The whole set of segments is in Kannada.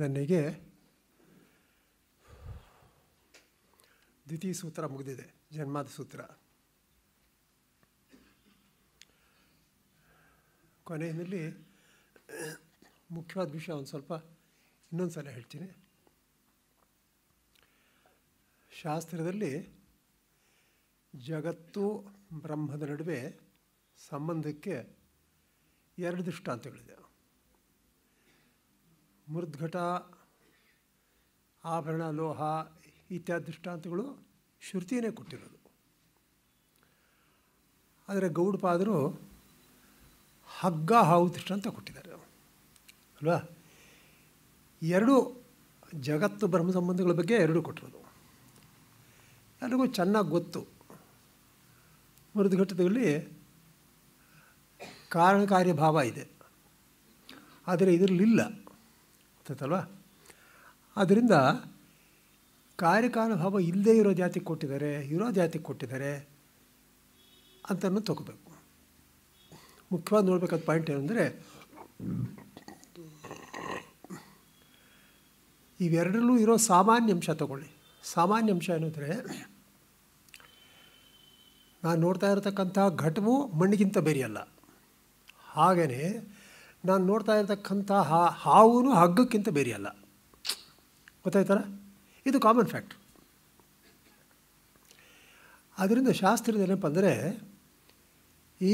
ನನಗೆ ದ್ವಿತೀಯ ಸೂತ್ರ ಮುಗಿದಿದೆ ಜನ್ಮದ ಸೂತ್ರ ಕೊನೆಯಲ್ಲಿ ಮುಖ್ಯವಾದ ವಿಷಯ ಒಂದು ಸ್ವಲ್ಪ ಇನ್ನೊಂದು ಸಲ ಹೇಳ್ತೀನಿ ಶಾಸ್ತ್ರದಲ್ಲಿ ಜಗತ್ತು ಬ್ರಹ್ಮದ ನಡುವೆ ಸಂಬಂಧಕ್ಕೆ ಎರಡು ದೃಷ್ಟಾಂತಗಳಿದೆ ಮೃದ್ಘಟ ಆಭರಣ ಲೋಹ ಇತ್ಯಾದಿ ದೃಷ್ಟಾಂತಗಳು ಶ್ರುತಿಯೇ ಕೊಟ್ಟಿರೋದು ಆದರೆ ಗೌಡಪಾದರು ಹಗ್ಗ ಹಾವು ದೃಷ್ಟಾಂತ ಕೊಟ್ಟಿದ್ದಾರೆ ಅಲ್ವಾ ಎರಡು ಜಗತ್ತು ಬ್ರಹ್ಮ ಸಂಬಂಧಗಳ ಬಗ್ಗೆ ಎರಡು ಕೊಟ್ಟಿರೋದು ಎಲ್ರಿಗೂ ಚೆನ್ನಾಗಿ ಗೊತ್ತು ಮೃದ್ಘಟದಲ್ಲಿ ಕಾರಣ ಭಾವ ಇದೆ ಆದರೆ ಇದರಲ್ಲಿಲ್ಲ ಆಗ್ತದಲ್ವಾ ಆದ್ದರಿಂದ ಭಾವ ಇಲ್ಲದೇ ಇರೋ ಜಾತಿ ಕೊಟ್ಟಿದ್ದಾರೆ ಇರೋ ಜಾತಿ ಕೊಟ್ಟಿದ್ದಾರೆ ಅಂತನೂ ತಗೋಬೇಕು ಮುಖ್ಯವಾಗಿ ನೋಡಬೇಕಾದ ಪಾಯಿಂಟ್ ಏನಂದರೆ ಇವೆರಡರಲ್ಲೂ ಇರೋ ಸಾಮಾನ್ಯ ಅಂಶ ತಗೊಳ್ಳಿ ಸಾಮಾನ್ಯ ಅಂಶ ಏನಂದರೆ ನಾನು ನೋಡ್ತಾ ಇರತಕ್ಕಂಥ ಘಟವು ಮಣ್ಣಿಗಿಂತ ಬೇರೆಯಲ್ಲ ಹಾಗೆಯೇ ನಾನು ನೋಡ್ತಾ ಇರತಕ್ಕಂಥ ಹಾ ಹಾವು ಹಗ್ಗಕ್ಕಿಂತ ಬೇರೆಯಲ್ಲ ಗೊತ್ತಾಯ್ತಾರ ಇದು ಕಾಮನ್ ಫ್ಯಾಕ್ಟ್ ಅದರಿಂದ ಶಾಸ್ತ್ರದ ಏನಪ್ಪ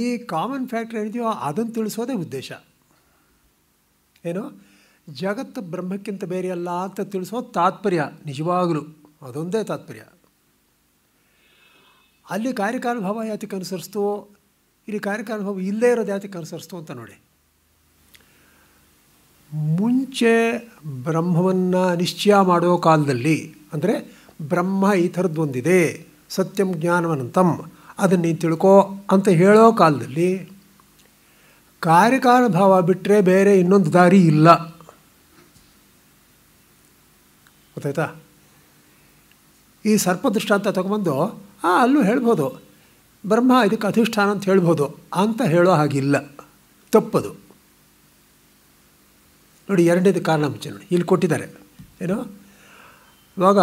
ಈ ಕಾಮನ್ ಫ್ಯಾಕ್ಟ್ರ್ ಏನಿದೆಯೋ ಅದನ್ನು ತಿಳಿಸೋದೇ ಉದ್ದೇಶ ಏನು ಜಗತ್ತು ಬ್ರಹ್ಮಕ್ಕಿಂತ ಬೇರೆಯಲ್ಲ ಅಂತ ತಿಳಿಸೋದು ತಾತ್ಪರ್ಯ ನಿಜವಾಗಲೂ ಅದೊಂದೇ ತಾತ್ಪರ್ಯ ಅಲ್ಲಿ ಕಾರ್ಯಕಾನುಭವ ಯಾತಕ್ಕೆ ಅನುಸರಿಸ್ತು ಇಲ್ಲಿ ಕಾರ್ಯಕಾನುಭವ ಇಲ್ಲದೇ ಇರೋದು ಯಾತಕ್ಕೆ ಅನುಸರಿಸ್ತು ಅಂತ ನೋಡಿ ಮುಂಚೆ ಬ್ರಹ್ಮವನ್ನು ನಿಶ್ಚಯ ಮಾಡೋ ಕಾಲದಲ್ಲಿ ಅಂದರೆ ಬ್ರಹ್ಮ ಈ ಒಂದಿದೆ ಸತ್ಯಂ ಜ್ಞಾನವನಂತಂ ಅದನ್ನು ನೀನು ತಿಳ್ಕೋ ಅಂತ ಹೇಳೋ ಕಾಲದಲ್ಲಿ ಕಾರ್ಯಕಾರಣ ಭಾವ ಬಿಟ್ಟರೆ ಬೇರೆ ಇನ್ನೊಂದು ದಾರಿ ಇಲ್ಲ ಗೊತ್ತಾಯ್ತಾ ಈ ಸರ್ಪ ಅಂತ ತಗೊಂಬಂದು ಆ ಅಲ್ಲೂ ಹೇಳ್ಬೋದು ಬ್ರಹ್ಮ ಇದಕ್ಕೆ ಅಧಿಷ್ಠಾನ ಅಂತ ಹೇಳ್ಬೋದು ಅಂತ ಹೇಳೋ ಹಾಗಿಲ್ಲ ತಪ್ಪದು ನೋಡಿ ಎರಡನೇದು ಕಾರಣಾಂಶ ನೋಡಿ ಇಲ್ಲಿ ಕೊಟ್ಟಿದ್ದಾರೆ ಏನು ಇವಾಗ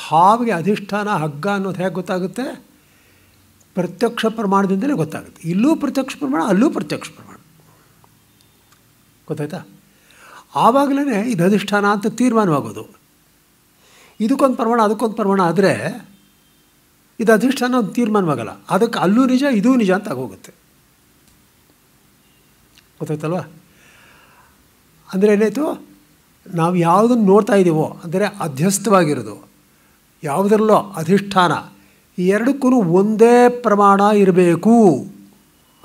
ಹಾವಿಗೆ ಅಧಿಷ್ಠಾನ ಹಗ್ಗ ಅನ್ನೋದು ಹೇಗೆ ಗೊತ್ತಾಗುತ್ತೆ ಪ್ರತ್ಯಕ್ಷ ಪ್ರಮಾಣದಿಂದಲೇ ಗೊತ್ತಾಗುತ್ತೆ ಇಲ್ಲೂ ಪ್ರತ್ಯಕ್ಷ ಪ್ರಮಾಣ ಅಲ್ಲೂ ಪ್ರತ್ಯಕ್ಷ ಪ್ರಮಾಣ ಗೊತ್ತಾಯ್ತಾ ಆವಾಗಲೇ ಇದು ಅಧಿಷ್ಠಾನ ಅಂತ ತೀರ್ಮಾನವಾಗೋದು ಇದಕ್ಕೊಂದು ಪ್ರಮಾಣ ಅದಕ್ಕೊಂದು ಪ್ರಮಾಣ ಆದರೆ ಇದು ಅಧಿಷ್ಠಾನ ಒಂದು ತೀರ್ಮಾನವಾಗಲ್ಲ ಅದಕ್ಕೆ ಅಲ್ಲೂ ನಿಜ ಇದೂ ನಿಜ ಅಂತ ಆಗೋಗುತ್ತೆ ಗೊತ್ತಾಯ್ತಲ್ವಾ ಅಂದರೆ ಏನಾಯಿತು ನಾವು ಯಾವುದನ್ನು ನೋಡ್ತಾ ಇದ್ದೀವೋ ಅಂದರೆ ಅಧ್ಯಸ್ಥವಾಗಿರೋದು ಯಾವುದರಲ್ಲೋ ಅಧಿಷ್ಠಾನ ಈ ಎರಡಕ್ಕೂ ಒಂದೇ ಪ್ರಮಾಣ ಇರಬೇಕು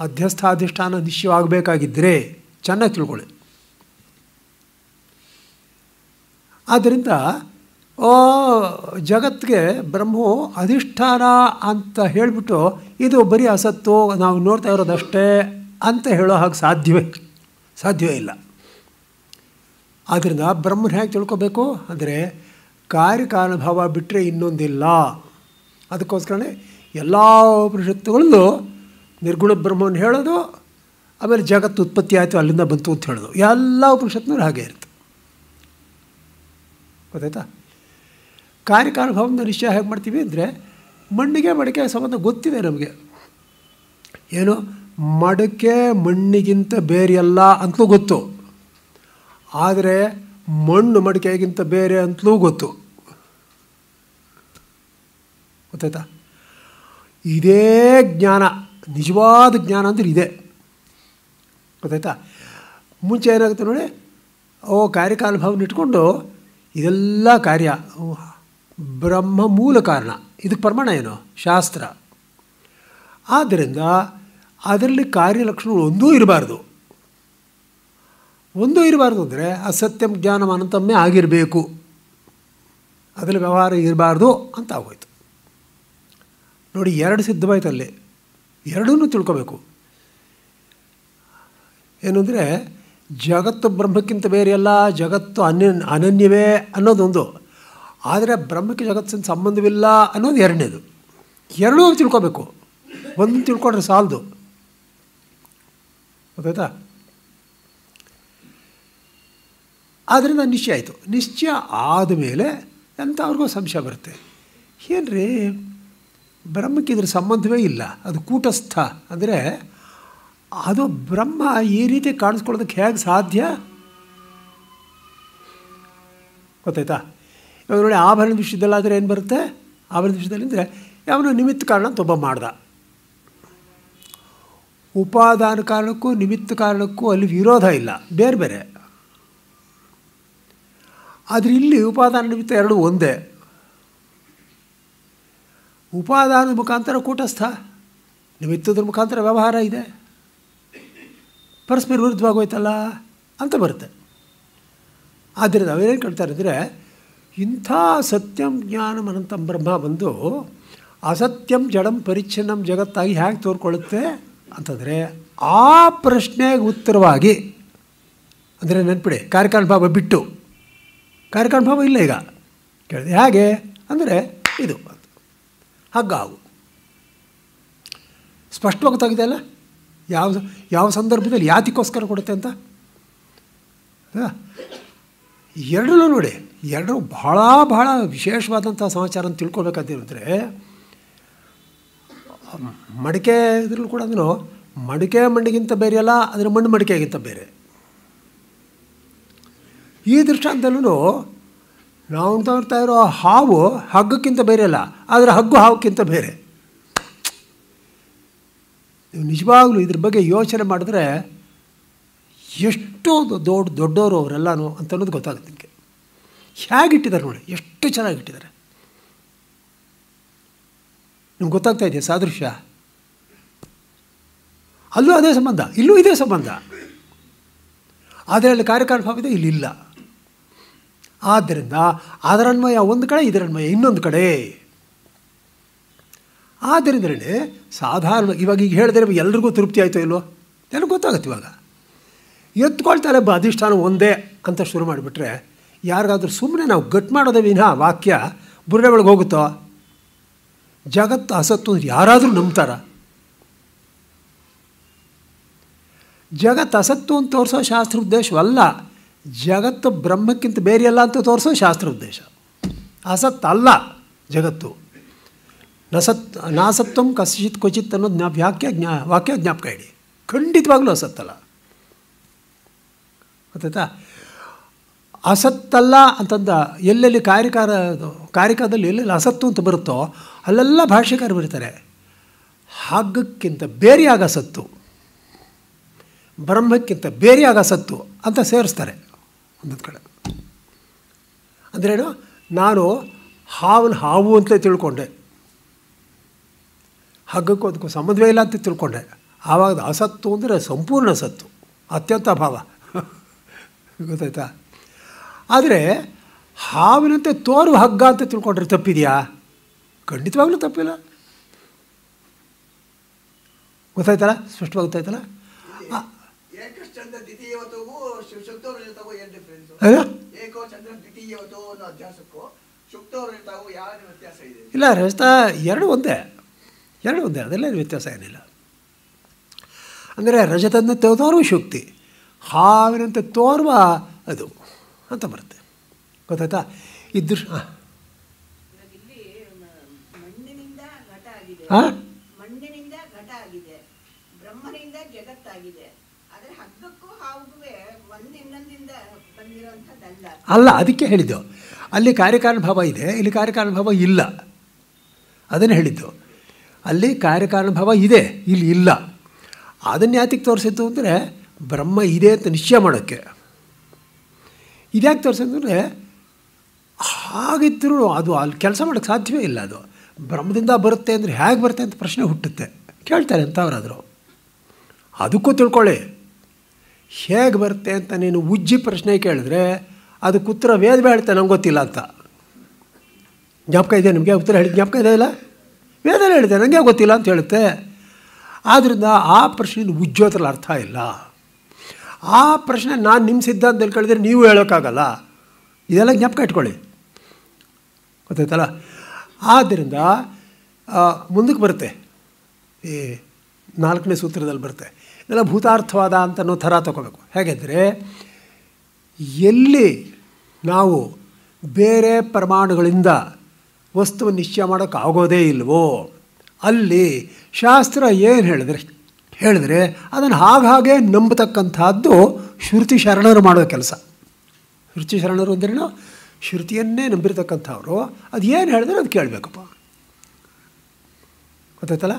ಅಧ್ಯಸ್ಥ ಅಧಿಷ್ಠಾನ ನಿಶ್ಚಯವಾಗಬೇಕಾಗಿದ್ದರೆ ಚೆನ್ನಾಗಿ ತಿಳ್ಕೊಳ್ಳಿ ಆದ್ದರಿಂದ ಜಗತ್ತಿಗೆ ಬ್ರಹ್ಮವು ಅಧಿಷ್ಠಾನ ಅಂತ ಹೇಳಿಬಿಟ್ಟು ಇದು ಬರೀ ಅಸತ್ತು ನಾವು ನೋಡ್ತಾ ಇರೋದಷ್ಟೇ ಅಂತ ಹೇಳೋ ಹಾಗೆ ಸಾಧ್ಯವೇ ಸಾಧ್ಯವೇ ಇಲ್ಲ ಆದ್ದರಿಂದ ಬ್ರಹ್ಮನ ಹೇಗೆ ತಿಳ್ಕೊಬೇಕು ಅಂದರೆ ಕಾರ್ಯಕಾನುಭವ ಬಿಟ್ಟರೆ ಇನ್ನೊಂದಿಲ್ಲ ಅದಕ್ಕೋಸ್ಕರನೇ ಎಲ್ಲ ಉಪನಿಷತ್ತುಗಳಲ್ಲೂ ನಿರ್ಗುಣ ಬ್ರಹ್ಮವನ್ನು ಹೇಳೋದು ಆಮೇಲೆ ಜಗತ್ತು ಉತ್ಪತ್ತಿ ಆಯಿತು ಅಲ್ಲಿಂದ ಬಂತು ಅಂತ ಹೇಳೋದು ಎಲ್ಲ ಉಪನಿಷತ್ನೂ ಹಾಗೆ ಇರುತ್ತೆ ಗೊತ್ತಾಯ್ತಾ ಕಾರ್ಯಕಾರಣಭಾವದ ನಿಶ್ಚಯ ಹೇಗೆ ಮಾಡ್ತೀವಿ ಅಂದರೆ ಮಣ್ಣಿಗೆ ಮಡಿಕೆ ಸಂಬಂಧ ಗೊತ್ತಿದೆ ನಮಗೆ ಏನು ಮಡಕೆ ಮಣ್ಣಿಗಿಂತ ಬೇರೆಯಲ್ಲ ಅಂತಲೂ ಗೊತ್ತು ಆದರೆ ಮಣ್ಣು ಮಡಿಕೆಗಿಂತ ಬೇರೆ ಅಂತಲೂ ಗೊತ್ತು ಗೊತ್ತಾಯ್ತಾ ಇದೇ ಜ್ಞಾನ ನಿಜವಾದ ಜ್ಞಾನ ಅಂದ್ರೆ ಇದೆ ಗೊತ್ತಾಯ್ತಾ ಮುಂಚೆ ಏನಾಗುತ್ತೆ ನೋಡಿ ಓ ಕಾರ್ಯಕಾಲ ಭಾವನ ಇಟ್ಕೊಂಡು ಇದೆಲ್ಲ ಕಾರ್ಯ ಬ್ರಹ್ಮ ಮೂಲ ಕಾರಣ ಇದಕ್ಕೆ ಪ್ರಮಾಣ ಏನು ಶಾಸ್ತ್ರ ಆದ್ದರಿಂದ ಅದರಲ್ಲಿ ಕಾರ್ಯಲಕ್ಷಣಗಳು ಒಂದೂ ಇರಬಾರ್ದು ಒಂದು ಇರಬಾರ್ದು ಅಂದರೆ ಅಸತ್ಯಂ ಜ್ಞಾನ ಅನಂತಮ್ಮೆ ಆಗಿರಬೇಕು ಅದರಲ್ಲಿ ವ್ಯವಹಾರ ಇರಬಾರ್ದು ಅಂತ ಆಗೋಯ್ತು ನೋಡಿ ಎರಡು ಸಿದ್ಧವಾಯ್ತು ಅಲ್ಲಿ ಎರಡೂ ತಿಳ್ಕೋಬೇಕು ಏನು ಅಂದರೆ ಜಗತ್ತು ಬ್ರಹ್ಮಕ್ಕಿಂತ ಬೇರೆ ಅಲ್ಲ ಜಗತ್ತು ಅನ್ಯ ಅನನ್ಯವೇ ಅನ್ನೋದೊಂದು ಆದರೆ ಬ್ರಹ್ಮಕ್ಕೆ ಜಗತ್ತಿನ ಸಂಬಂಧವಿಲ್ಲ ಅನ್ನೋದು ಎರಡನೇದು ಎರಡೂ ತಿಳ್ಕೊಬೇಕು ಒಂದು ತಿಳ್ಕೊಂಡ್ರೆ ಸಾಲದು ಗೊತ್ತಾಯ್ತಾ ಆದ್ದರಿಂದ ನಿಶ್ಚಯ ಆಯಿತು ನಿಶ್ಚಯ ಆದಮೇಲೆ ಮೇಲೆ ಅವ್ರಿಗೂ ಸಂಶಯ ಬರುತ್ತೆ ಏನ್ರಿ ಬ್ರಹ್ಮಕ್ಕೆ ಇದ್ರ ಸಂಬಂಧವೇ ಇಲ್ಲ ಅದು ಕೂಟಸ್ಥ ಅಂದರೆ ಅದು ಬ್ರಹ್ಮ ಈ ರೀತಿ ಕಾಣಿಸ್ಕೊಳ್ಳೋದಕ್ಕೆ ಹೇಗೆ ಸಾಧ್ಯ ಗೊತ್ತಾಯ್ತಾ ಇವಾಗ ನೋಡಿ ಆಭರಣದ ವಿಷಯದಲ್ಲಿ ಆದರೆ ಏನು ಬರುತ್ತೆ ಆಭರಣದ ವಿಷಯದಲ್ಲಿ ಅಂದರೆ ಯಾವನು ನಿಮಿತ್ತ ಕಾರಣ ತುಂಬ ಮಾಡ್ದ ಉಪಾದಾನ ಕಾರಣಕ್ಕೂ ನಿಮಿತ್ತ ಕಾರಣಕ್ಕೂ ಅಲ್ಲಿ ವಿರೋಧ ಇಲ್ಲ ಬೇರೆ ಬೇರೆ ಆದರೆ ಇಲ್ಲಿ ಉಪಾದಾನ ನಿಮಿತ್ತ ಎರಡು ಒಂದೇ ಉಪಾದಾನ ಮುಖಾಂತರ ಕೂಟಸ್ಥ ನಿಮಿತ್ತದ ಮುಖಾಂತರ ವ್ಯವಹಾರ ಇದೆ ಪರಸ್ಪರ ವಿರುದ್ಧವಾಗೋಯ್ತಲ್ಲ ಅಂತ ಬರುತ್ತೆ ಆದ್ದರಿಂದ ಅವರೇನು ಕೇಳ್ತಾರೆ ಅಂದರೆ ಇಂಥ ಸತ್ಯಂ ಜ್ಞಾನಂ ಅನಂತ ಬ್ರಹ್ಮ ಬಂದು ಅಸತ್ಯಂ ಜಡಂ ಪರಿಚ್ಛನ್ನಂ ಜಗತ್ತಾಗಿ ಹೇಗೆ ತೋರ್ಕೊಳ್ಳುತ್ತೆ ಅಂತಂದರೆ ಆ ಪ್ರಶ್ನೆಗೆ ಉತ್ತರವಾಗಿ ಅಂದರೆ ನೆನ್ಪಿಡಿ ಕಾರ್ಯಕ್ರಮ ಭಾಗ ಬಿಟ್ಟು ಕಾರ್ಯಕ್ರಮ ಇಲ್ಲ ಈಗ ಕೇಳಿದೆ ಹೇಗೆ ಅಂದರೆ ಇದು ಹಗ್ಗ ಹಗ್ಗಾವು ಸ್ಪಷ್ಟವಾಗಿ ತೆಗಿದೆ ಅಲ್ಲ ಯಾವ ಯಾವ ಸಂದರ್ಭದಲ್ಲಿ ಯಾತಿಗೋಸ್ಕರ ಕೊಡುತ್ತೆ ಅಂತ ಎರಡೂ ನೋಡಿ ಎರಡೂ ಬಹಳ ಬಹಳ ವಿಶೇಷವಾದಂಥ ಸಮಾಚಾರ ಅಂತ ಮಡಿಕೆ ಇದ್ರಲ್ಲೂ ಕೂಡ ಅಂದ್ರೂ ಮಡಿಕೆ ಮಣ್ಣಿಗಿಂತ ಅಲ್ಲ ಅದರ ಮಣ್ಣು ಮಡಿಕೆಗಿಂತ ಬೇರೆ ಈ ದೃಷ್ಟಾಂತಲೂ ನಾವು ತೋರ್ತಾ ಇರೋ ಹಾವು ಹಗ್ಗಕ್ಕಿಂತ ಬೇರೆ ಅಲ್ಲ ಆದರೆ ಹಗ್ಗು ಹಾವುಕ್ಕಿಂತ ಬೇರೆ ನೀವು ನಿಜವಾಗ್ಲೂ ಇದ್ರ ಬಗ್ಗೆ ಯೋಚನೆ ಮಾಡಿದ್ರೆ ಎಷ್ಟೋ ದೊಡ್ಡ ದೊಡ್ಡವರು ಅವರೆಲ್ಲನೂ ಅಂತ ಅನ್ನೋದು ಗೊತ್ತಾಗುತ್ತೆ ನಿಮಗೆ ಹೇಗಿಟ್ಟಿದ್ದಾರೆ ನೋಡಿ ಎಷ್ಟು ಚೆನ್ನಾಗಿಟ್ಟಿದ್ದಾರೆ ನಿಮ್ಗೆ ಗೊತ್ತಾಗ್ತಾ ಇದೆಯಾ ಸಾದೃಶ್ಯ ಅಲ್ಲೂ ಅದೇ ಸಂಬಂಧ ಇಲ್ಲೂ ಇದೇ ಸಂಬಂಧ ಆದರೆ ಅಲ್ಲಿ ಕಾರ್ಯಕಾರಿ ಭಾವ ಇದೆ ಇಲ್ಲಿಲ್ಲ ಆದ್ದರಿಂದ ಅದರನ್ವಯ ಒಂದು ಕಡೆ ಇದರನ್ವಯ ಇನ್ನೊಂದು ಕಡೆ ಆದ್ದರಿಂದಲೇ ಸಾಧಾರಣ ಇವಾಗ ಈಗ ಹೇಳಿದ್ರೆ ಎಲ್ರಿಗೂ ತೃಪ್ತಿ ಆಯಿತು ಇಲ್ವೋ ನನಗೆ ಗೊತ್ತಾಗುತ್ತೆ ಇವಾಗ ಎತ್ಕೊಳ್ತಾರೆ ಬ ಅಧಿಷ್ಠಾನ ಒಂದೇ ಅಂತ ಶುರು ಮಾಡಿಬಿಟ್ರೆ ಯಾರಿಗಾದ್ರೂ ಸುಮ್ಮನೆ ನಾವು ಗಟ್ ಮಾಡೋದೇ ವಿನಃ ವಾಕ್ಯ ಬುರ್ಡೆ ಒಳಗೆ ಹೋಗುತ್ತೋ ಜಗತ್ತು ಅಸತ್ತು ಯಾರಾದರೂ ನಂಬ್ತಾರ ಜಗತ್ತು ಅಸತ್ತು ಅಂತ ತೋರಿಸೋ ಶಾಸ್ತ್ರ ಉದ್ದೇಶವಲ್ಲ ಜಗತ್ತು ಬ್ರಹ್ಮಕ್ಕಿಂತ ಬೇರೆಯಲ್ಲ ಅಂತ ತೋರಿಸೋ ಶಾಸ್ತ್ರ ಉದ್ದೇಶ ಅಸತ್ ಅಲ್ಲ ಜಗತ್ತು ನಸತ್ ನಾಸತ್ವಂ ಕಸಿತ್ ಕ್ವಚಿತ್ ಅನ್ನೋದು ಜ್ಞಾಪ ವಾಕ್ಯ ಜ್ಞಾ ವಾಕ್ಯ ಜ್ಞಾಪಕ ಇಡಿ ಖಂಡಿತವಾಗ್ಲೂ ಅಸತ್ತಲ್ಲ ಗೊತ್ತಾಯ್ತಾ ಅಸತ್ತಲ್ಲ ಅಂತಂದ ಎಲ್ಲೆಲ್ಲಿ ಕಾರ್ಯಕಾರ ಕಾರ್ಯಕಾರದಲ್ಲಿ ಎಲ್ಲೆಲ್ಲಿ ಅಸತ್ತು ಅಂತ ಬರುತ್ತೋ ಅಲ್ಲೆಲ್ಲ ಭಾಷೆಕಾರ ಬರೀತಾರೆ ಹಗ್ಗಕ್ಕಿಂತ ಬೇರೆಯಾಗ ಸತ್ತು ಬ್ರಹ್ಮಕ್ಕಿಂತ ಬೇರೆಯಾಗ ಸತ್ತು ಅಂತ ಸೇರಿಸ್ತಾರೆ ಒಂದೊಂದು ಕಡೆ ಅಂದ್ರೇನು ನಾನು ಹಾವನ್ನು ಹಾವು ಅಂತಲೇ ತಿಳ್ಕೊಂಡೆ ಹಗ್ಗಕ್ಕೂ ಅದಕ್ಕೂ ಸಂಬಂಧವೇ ಇಲ್ಲ ಅಂತ ತಿಳ್ಕೊಂಡೆ ಆವಾಗ ಅಸತ್ತು ಅಂದರೆ ಸಂಪೂರ್ಣ ಸತ್ತು ಅತ್ಯಂತ ಭಾವ ಗೊತ್ತಾಯ್ತಾ ಆದರೆ ಹಾವಿನಂತೆ ತೋರು ಹಗ್ಗ ಅಂತ ತಿಳ್ಕೊಂಡ್ರೆ ತಪ್ಪಿದೆಯಾ ಖಂಡಿತವಾಗ್ಲೂ ತಪ್ಪಿಲ್ಲ ಗೊತ್ತಾಯ್ತಲ್ಲ ಸ್ಪಷ್ಟವಾಗಿ ಗೊತ್ತಾಯ್ತಲ್ಲ ಇಲ್ಲ ರಜತ ಎರಡು ಒಂದೇ ಎರಡು ಒಂದೇ ಅದೆಲ್ಲ ವ್ಯತ್ಯಾಸ ಏನಿಲ್ಲ ಅಂದರೆ ರಜತನ್ನು ತೋರುವ ಶುಕ್ತಿ ಹಾವಿನಂತೆ ತೋರುವ ಅದು ಅಂತ ಬರುತ್ತೆ ಗೊತ್ತಾಯ್ತಾ ಇದ್ರ ಹಾಂ ಅಲ್ಲ ಅದಕ್ಕೆ ಹೇಳಿದ್ದು ಅಲ್ಲಿ ಕಾರ್ಯಕಾರಣ ಭಾವ ಇದೆ ಇಲ್ಲಿ ಕಾರ್ಯಕಾರಣ ಭಾವ ಇಲ್ಲ ಅದನ್ನು ಹೇಳಿದ್ದು ಅಲ್ಲಿ ಕಾರ್ಯಕಾರಣ ಭಾವ ಇದೆ ಇಲ್ಲಿ ಇಲ್ಲ ಅದನ್ನು ಯಾತಿಗೆ ತೋರಿಸಿದ್ದು ಅಂದರೆ ಬ್ರಹ್ಮ ಇದೆ ಅಂತ ನಿಶ್ಚಯ ಮಾಡೋಕ್ಕೆ ಇದ್ಯಾಕೆ ತೋರಿಸಿದ್ರೆ ಹಾಗಿದ್ದರೂ ಅದು ಅಲ್ಲಿ ಕೆಲಸ ಮಾಡೋಕ್ಕೆ ಸಾಧ್ಯವೇ ಇಲ್ಲ ಅದು ಬ್ರಹ್ಮದಿಂದ ಬರುತ್ತೆ ಅಂದರೆ ಹೇಗೆ ಬರುತ್ತೆ ಅಂತ ಪ್ರಶ್ನೆ ಹುಟ್ಟುತ್ತೆ ಕೇಳ್ತಾರೆ ಅಂಥವ್ರಾದರು ಅದಕ್ಕೂ ತಿಳ್ಕೊಳ್ಳಿ ಹೇಗೆ ಬರುತ್ತೆ ಅಂತ ನೀನು ಉಜ್ಜಿ ಪ್ರಶ್ನೆ ಕೇಳಿದ್ರೆ ಅದಕ್ಕೆ ಉತ್ತರ ವೇದ ಹೇಳ್ತೆ ನಂಗೆ ಗೊತ್ತಿಲ್ಲ ಅಂತ ಜ್ಞಾಪಕ ಇದೆ ನಿಮಗೆ ಉತ್ತರ ಹೇಳಿ ಜ್ಞಾಪಕ ಇದೆ ಇಲ್ಲ ವೇದ ಹೇಳಿದೆ ನನಗೆ ಗೊತ್ತಿಲ್ಲ ಅಂತ ಹೇಳುತ್ತೆ ಆದ್ದರಿಂದ ಆ ಪ್ರಶ್ನೆ ಉಜ್ಜೋದ್ರಲ್ಲಿ ಅರ್ಥ ಇಲ್ಲ ಆ ಪ್ರಶ್ನೆ ನಾನು ನಿಮ್ಮ ಸಿದ್ಧಾಂತದಲ್ಲಿ ಕೇಳಿದ್ರೆ ನೀವು ಹೇಳೋಕ್ಕಾಗಲ್ಲ ಇದೆಲ್ಲ ಜ್ಞಾಪಕ ಇಟ್ಕೊಳ್ಳಿ ಗೊತ್ತಾಯ್ತಲ್ಲ ಆದ್ದರಿಂದ ಮುಂದಕ್ಕೆ ಬರುತ್ತೆ ಈ ನಾಲ್ಕನೇ ಸೂತ್ರದಲ್ಲಿ ಬರುತ್ತೆ ಇದೆಲ್ಲ ಭೂತಾರ್ಥವಾದ ಅಂತ ಅನ್ನೋ ಥರ ತಗೋಬೇಕು ಹೇಗೆಂದರೆ ಎಲ್ಲಿ ನಾವು ಬೇರೆ ಪ್ರಮಾಣಗಳಿಂದ ವಸ್ತುವನ್ನು ನಿಶ್ಚಯ ಮಾಡೋಕ್ಕಾಗೋದೇ ಇಲ್ವೋ ಅಲ್ಲಿ ಶಾಸ್ತ್ರ ಏನು ಹೇಳಿದ್ರೆ ಹೇಳಿದ್ರೆ ಅದನ್ನು ಹಾಗಾಗೆ ನಂಬತಕ್ಕಂಥದ್ದು ಶ್ರುತಿ ಶರಣರು ಮಾಡೋ ಕೆಲಸ ಶ್ರುತಿ ಶರಣರು ಅಂದ್ರೇನು ಶ್ರುತಿಯನ್ನೇ ನಂಬಿರ್ತಕ್ಕಂಥವ್ರು ಅದು ಏನು ಹೇಳಿದ್ರೆ ಅದು ಕೇಳಬೇಕಪ್ಪ ಗೊತ್ತಾಯ್ತಲ್ಲ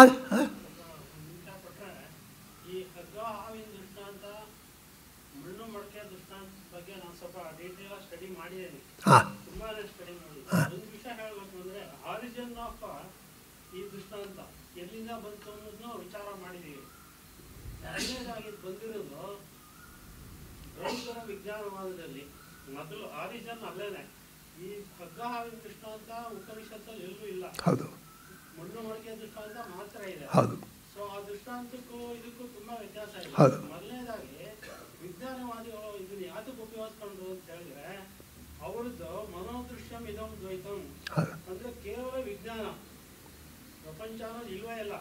ಅದು ತುಂಬಾನೇ ಸ್ಟಡಿ ಮಾಡುದು ಒಂದು ವಿಷಯ ಹೇಳ್ಬೇಕು ಅಂದ್ರೆ ಆರಿಜನ್ ಆಫ್ ಈ ದೃಷ್ಟಾಂತ ಎಲ್ಲಿಂದ ಬಂತು ಅನ್ನೋದು ವಿಚಾರ ಮಾಡಿದೀವಿ ಬಂದಿರೋದು ಬಹುತನ ವಿಜ್ಞಾನವಾದಲ್ಲಿ ಮೊದ್ಲು ಆರಿಜನ್ ಅಲ್ಲೇನೆ ಈ ಪಗ್ಗ ಹಾವಿದ ದೃಷ್ಟಾಂತ ಉಪನಿಷತ್ತಲ್ಲಿ ಎಲ್ಲರೂ ಇಲ್ಲ ಮಣ್ಣು ದೃಷ್ಟಾಂತ ಮಾತ್ರ ಇದೆ ಸೊ ಆ ದೃಷ್ಟಾಂತಕ್ಕೂ ಇದಕ್ಕೂ ತುಂಬಾ ವ್ಯತ್ಯಾಸ ಇದೆ ಮೊದಲೇದಾಗಿ ವಿಜ್ಞಾನವಾದಿಗಳು ಇದನ್ನ ಯಾಕೆ ಉಪಯೋಗಿಸ್ಕೊಂಡು ಅಂತ ಹೇಳಿದ್ರೆ ಅವರದ್ದು ಮನೋದೃಶ್ಯಂ ಇದಂ ದ್ವೈತಂ ಅಂದ್ರೆ ಕೇವಲ ವಿಜ್ಞಾನ ಪ್ರಪಂಚ ಅನ್ನೋದು ಇಲ್ವೇ ಇಲ್ಲ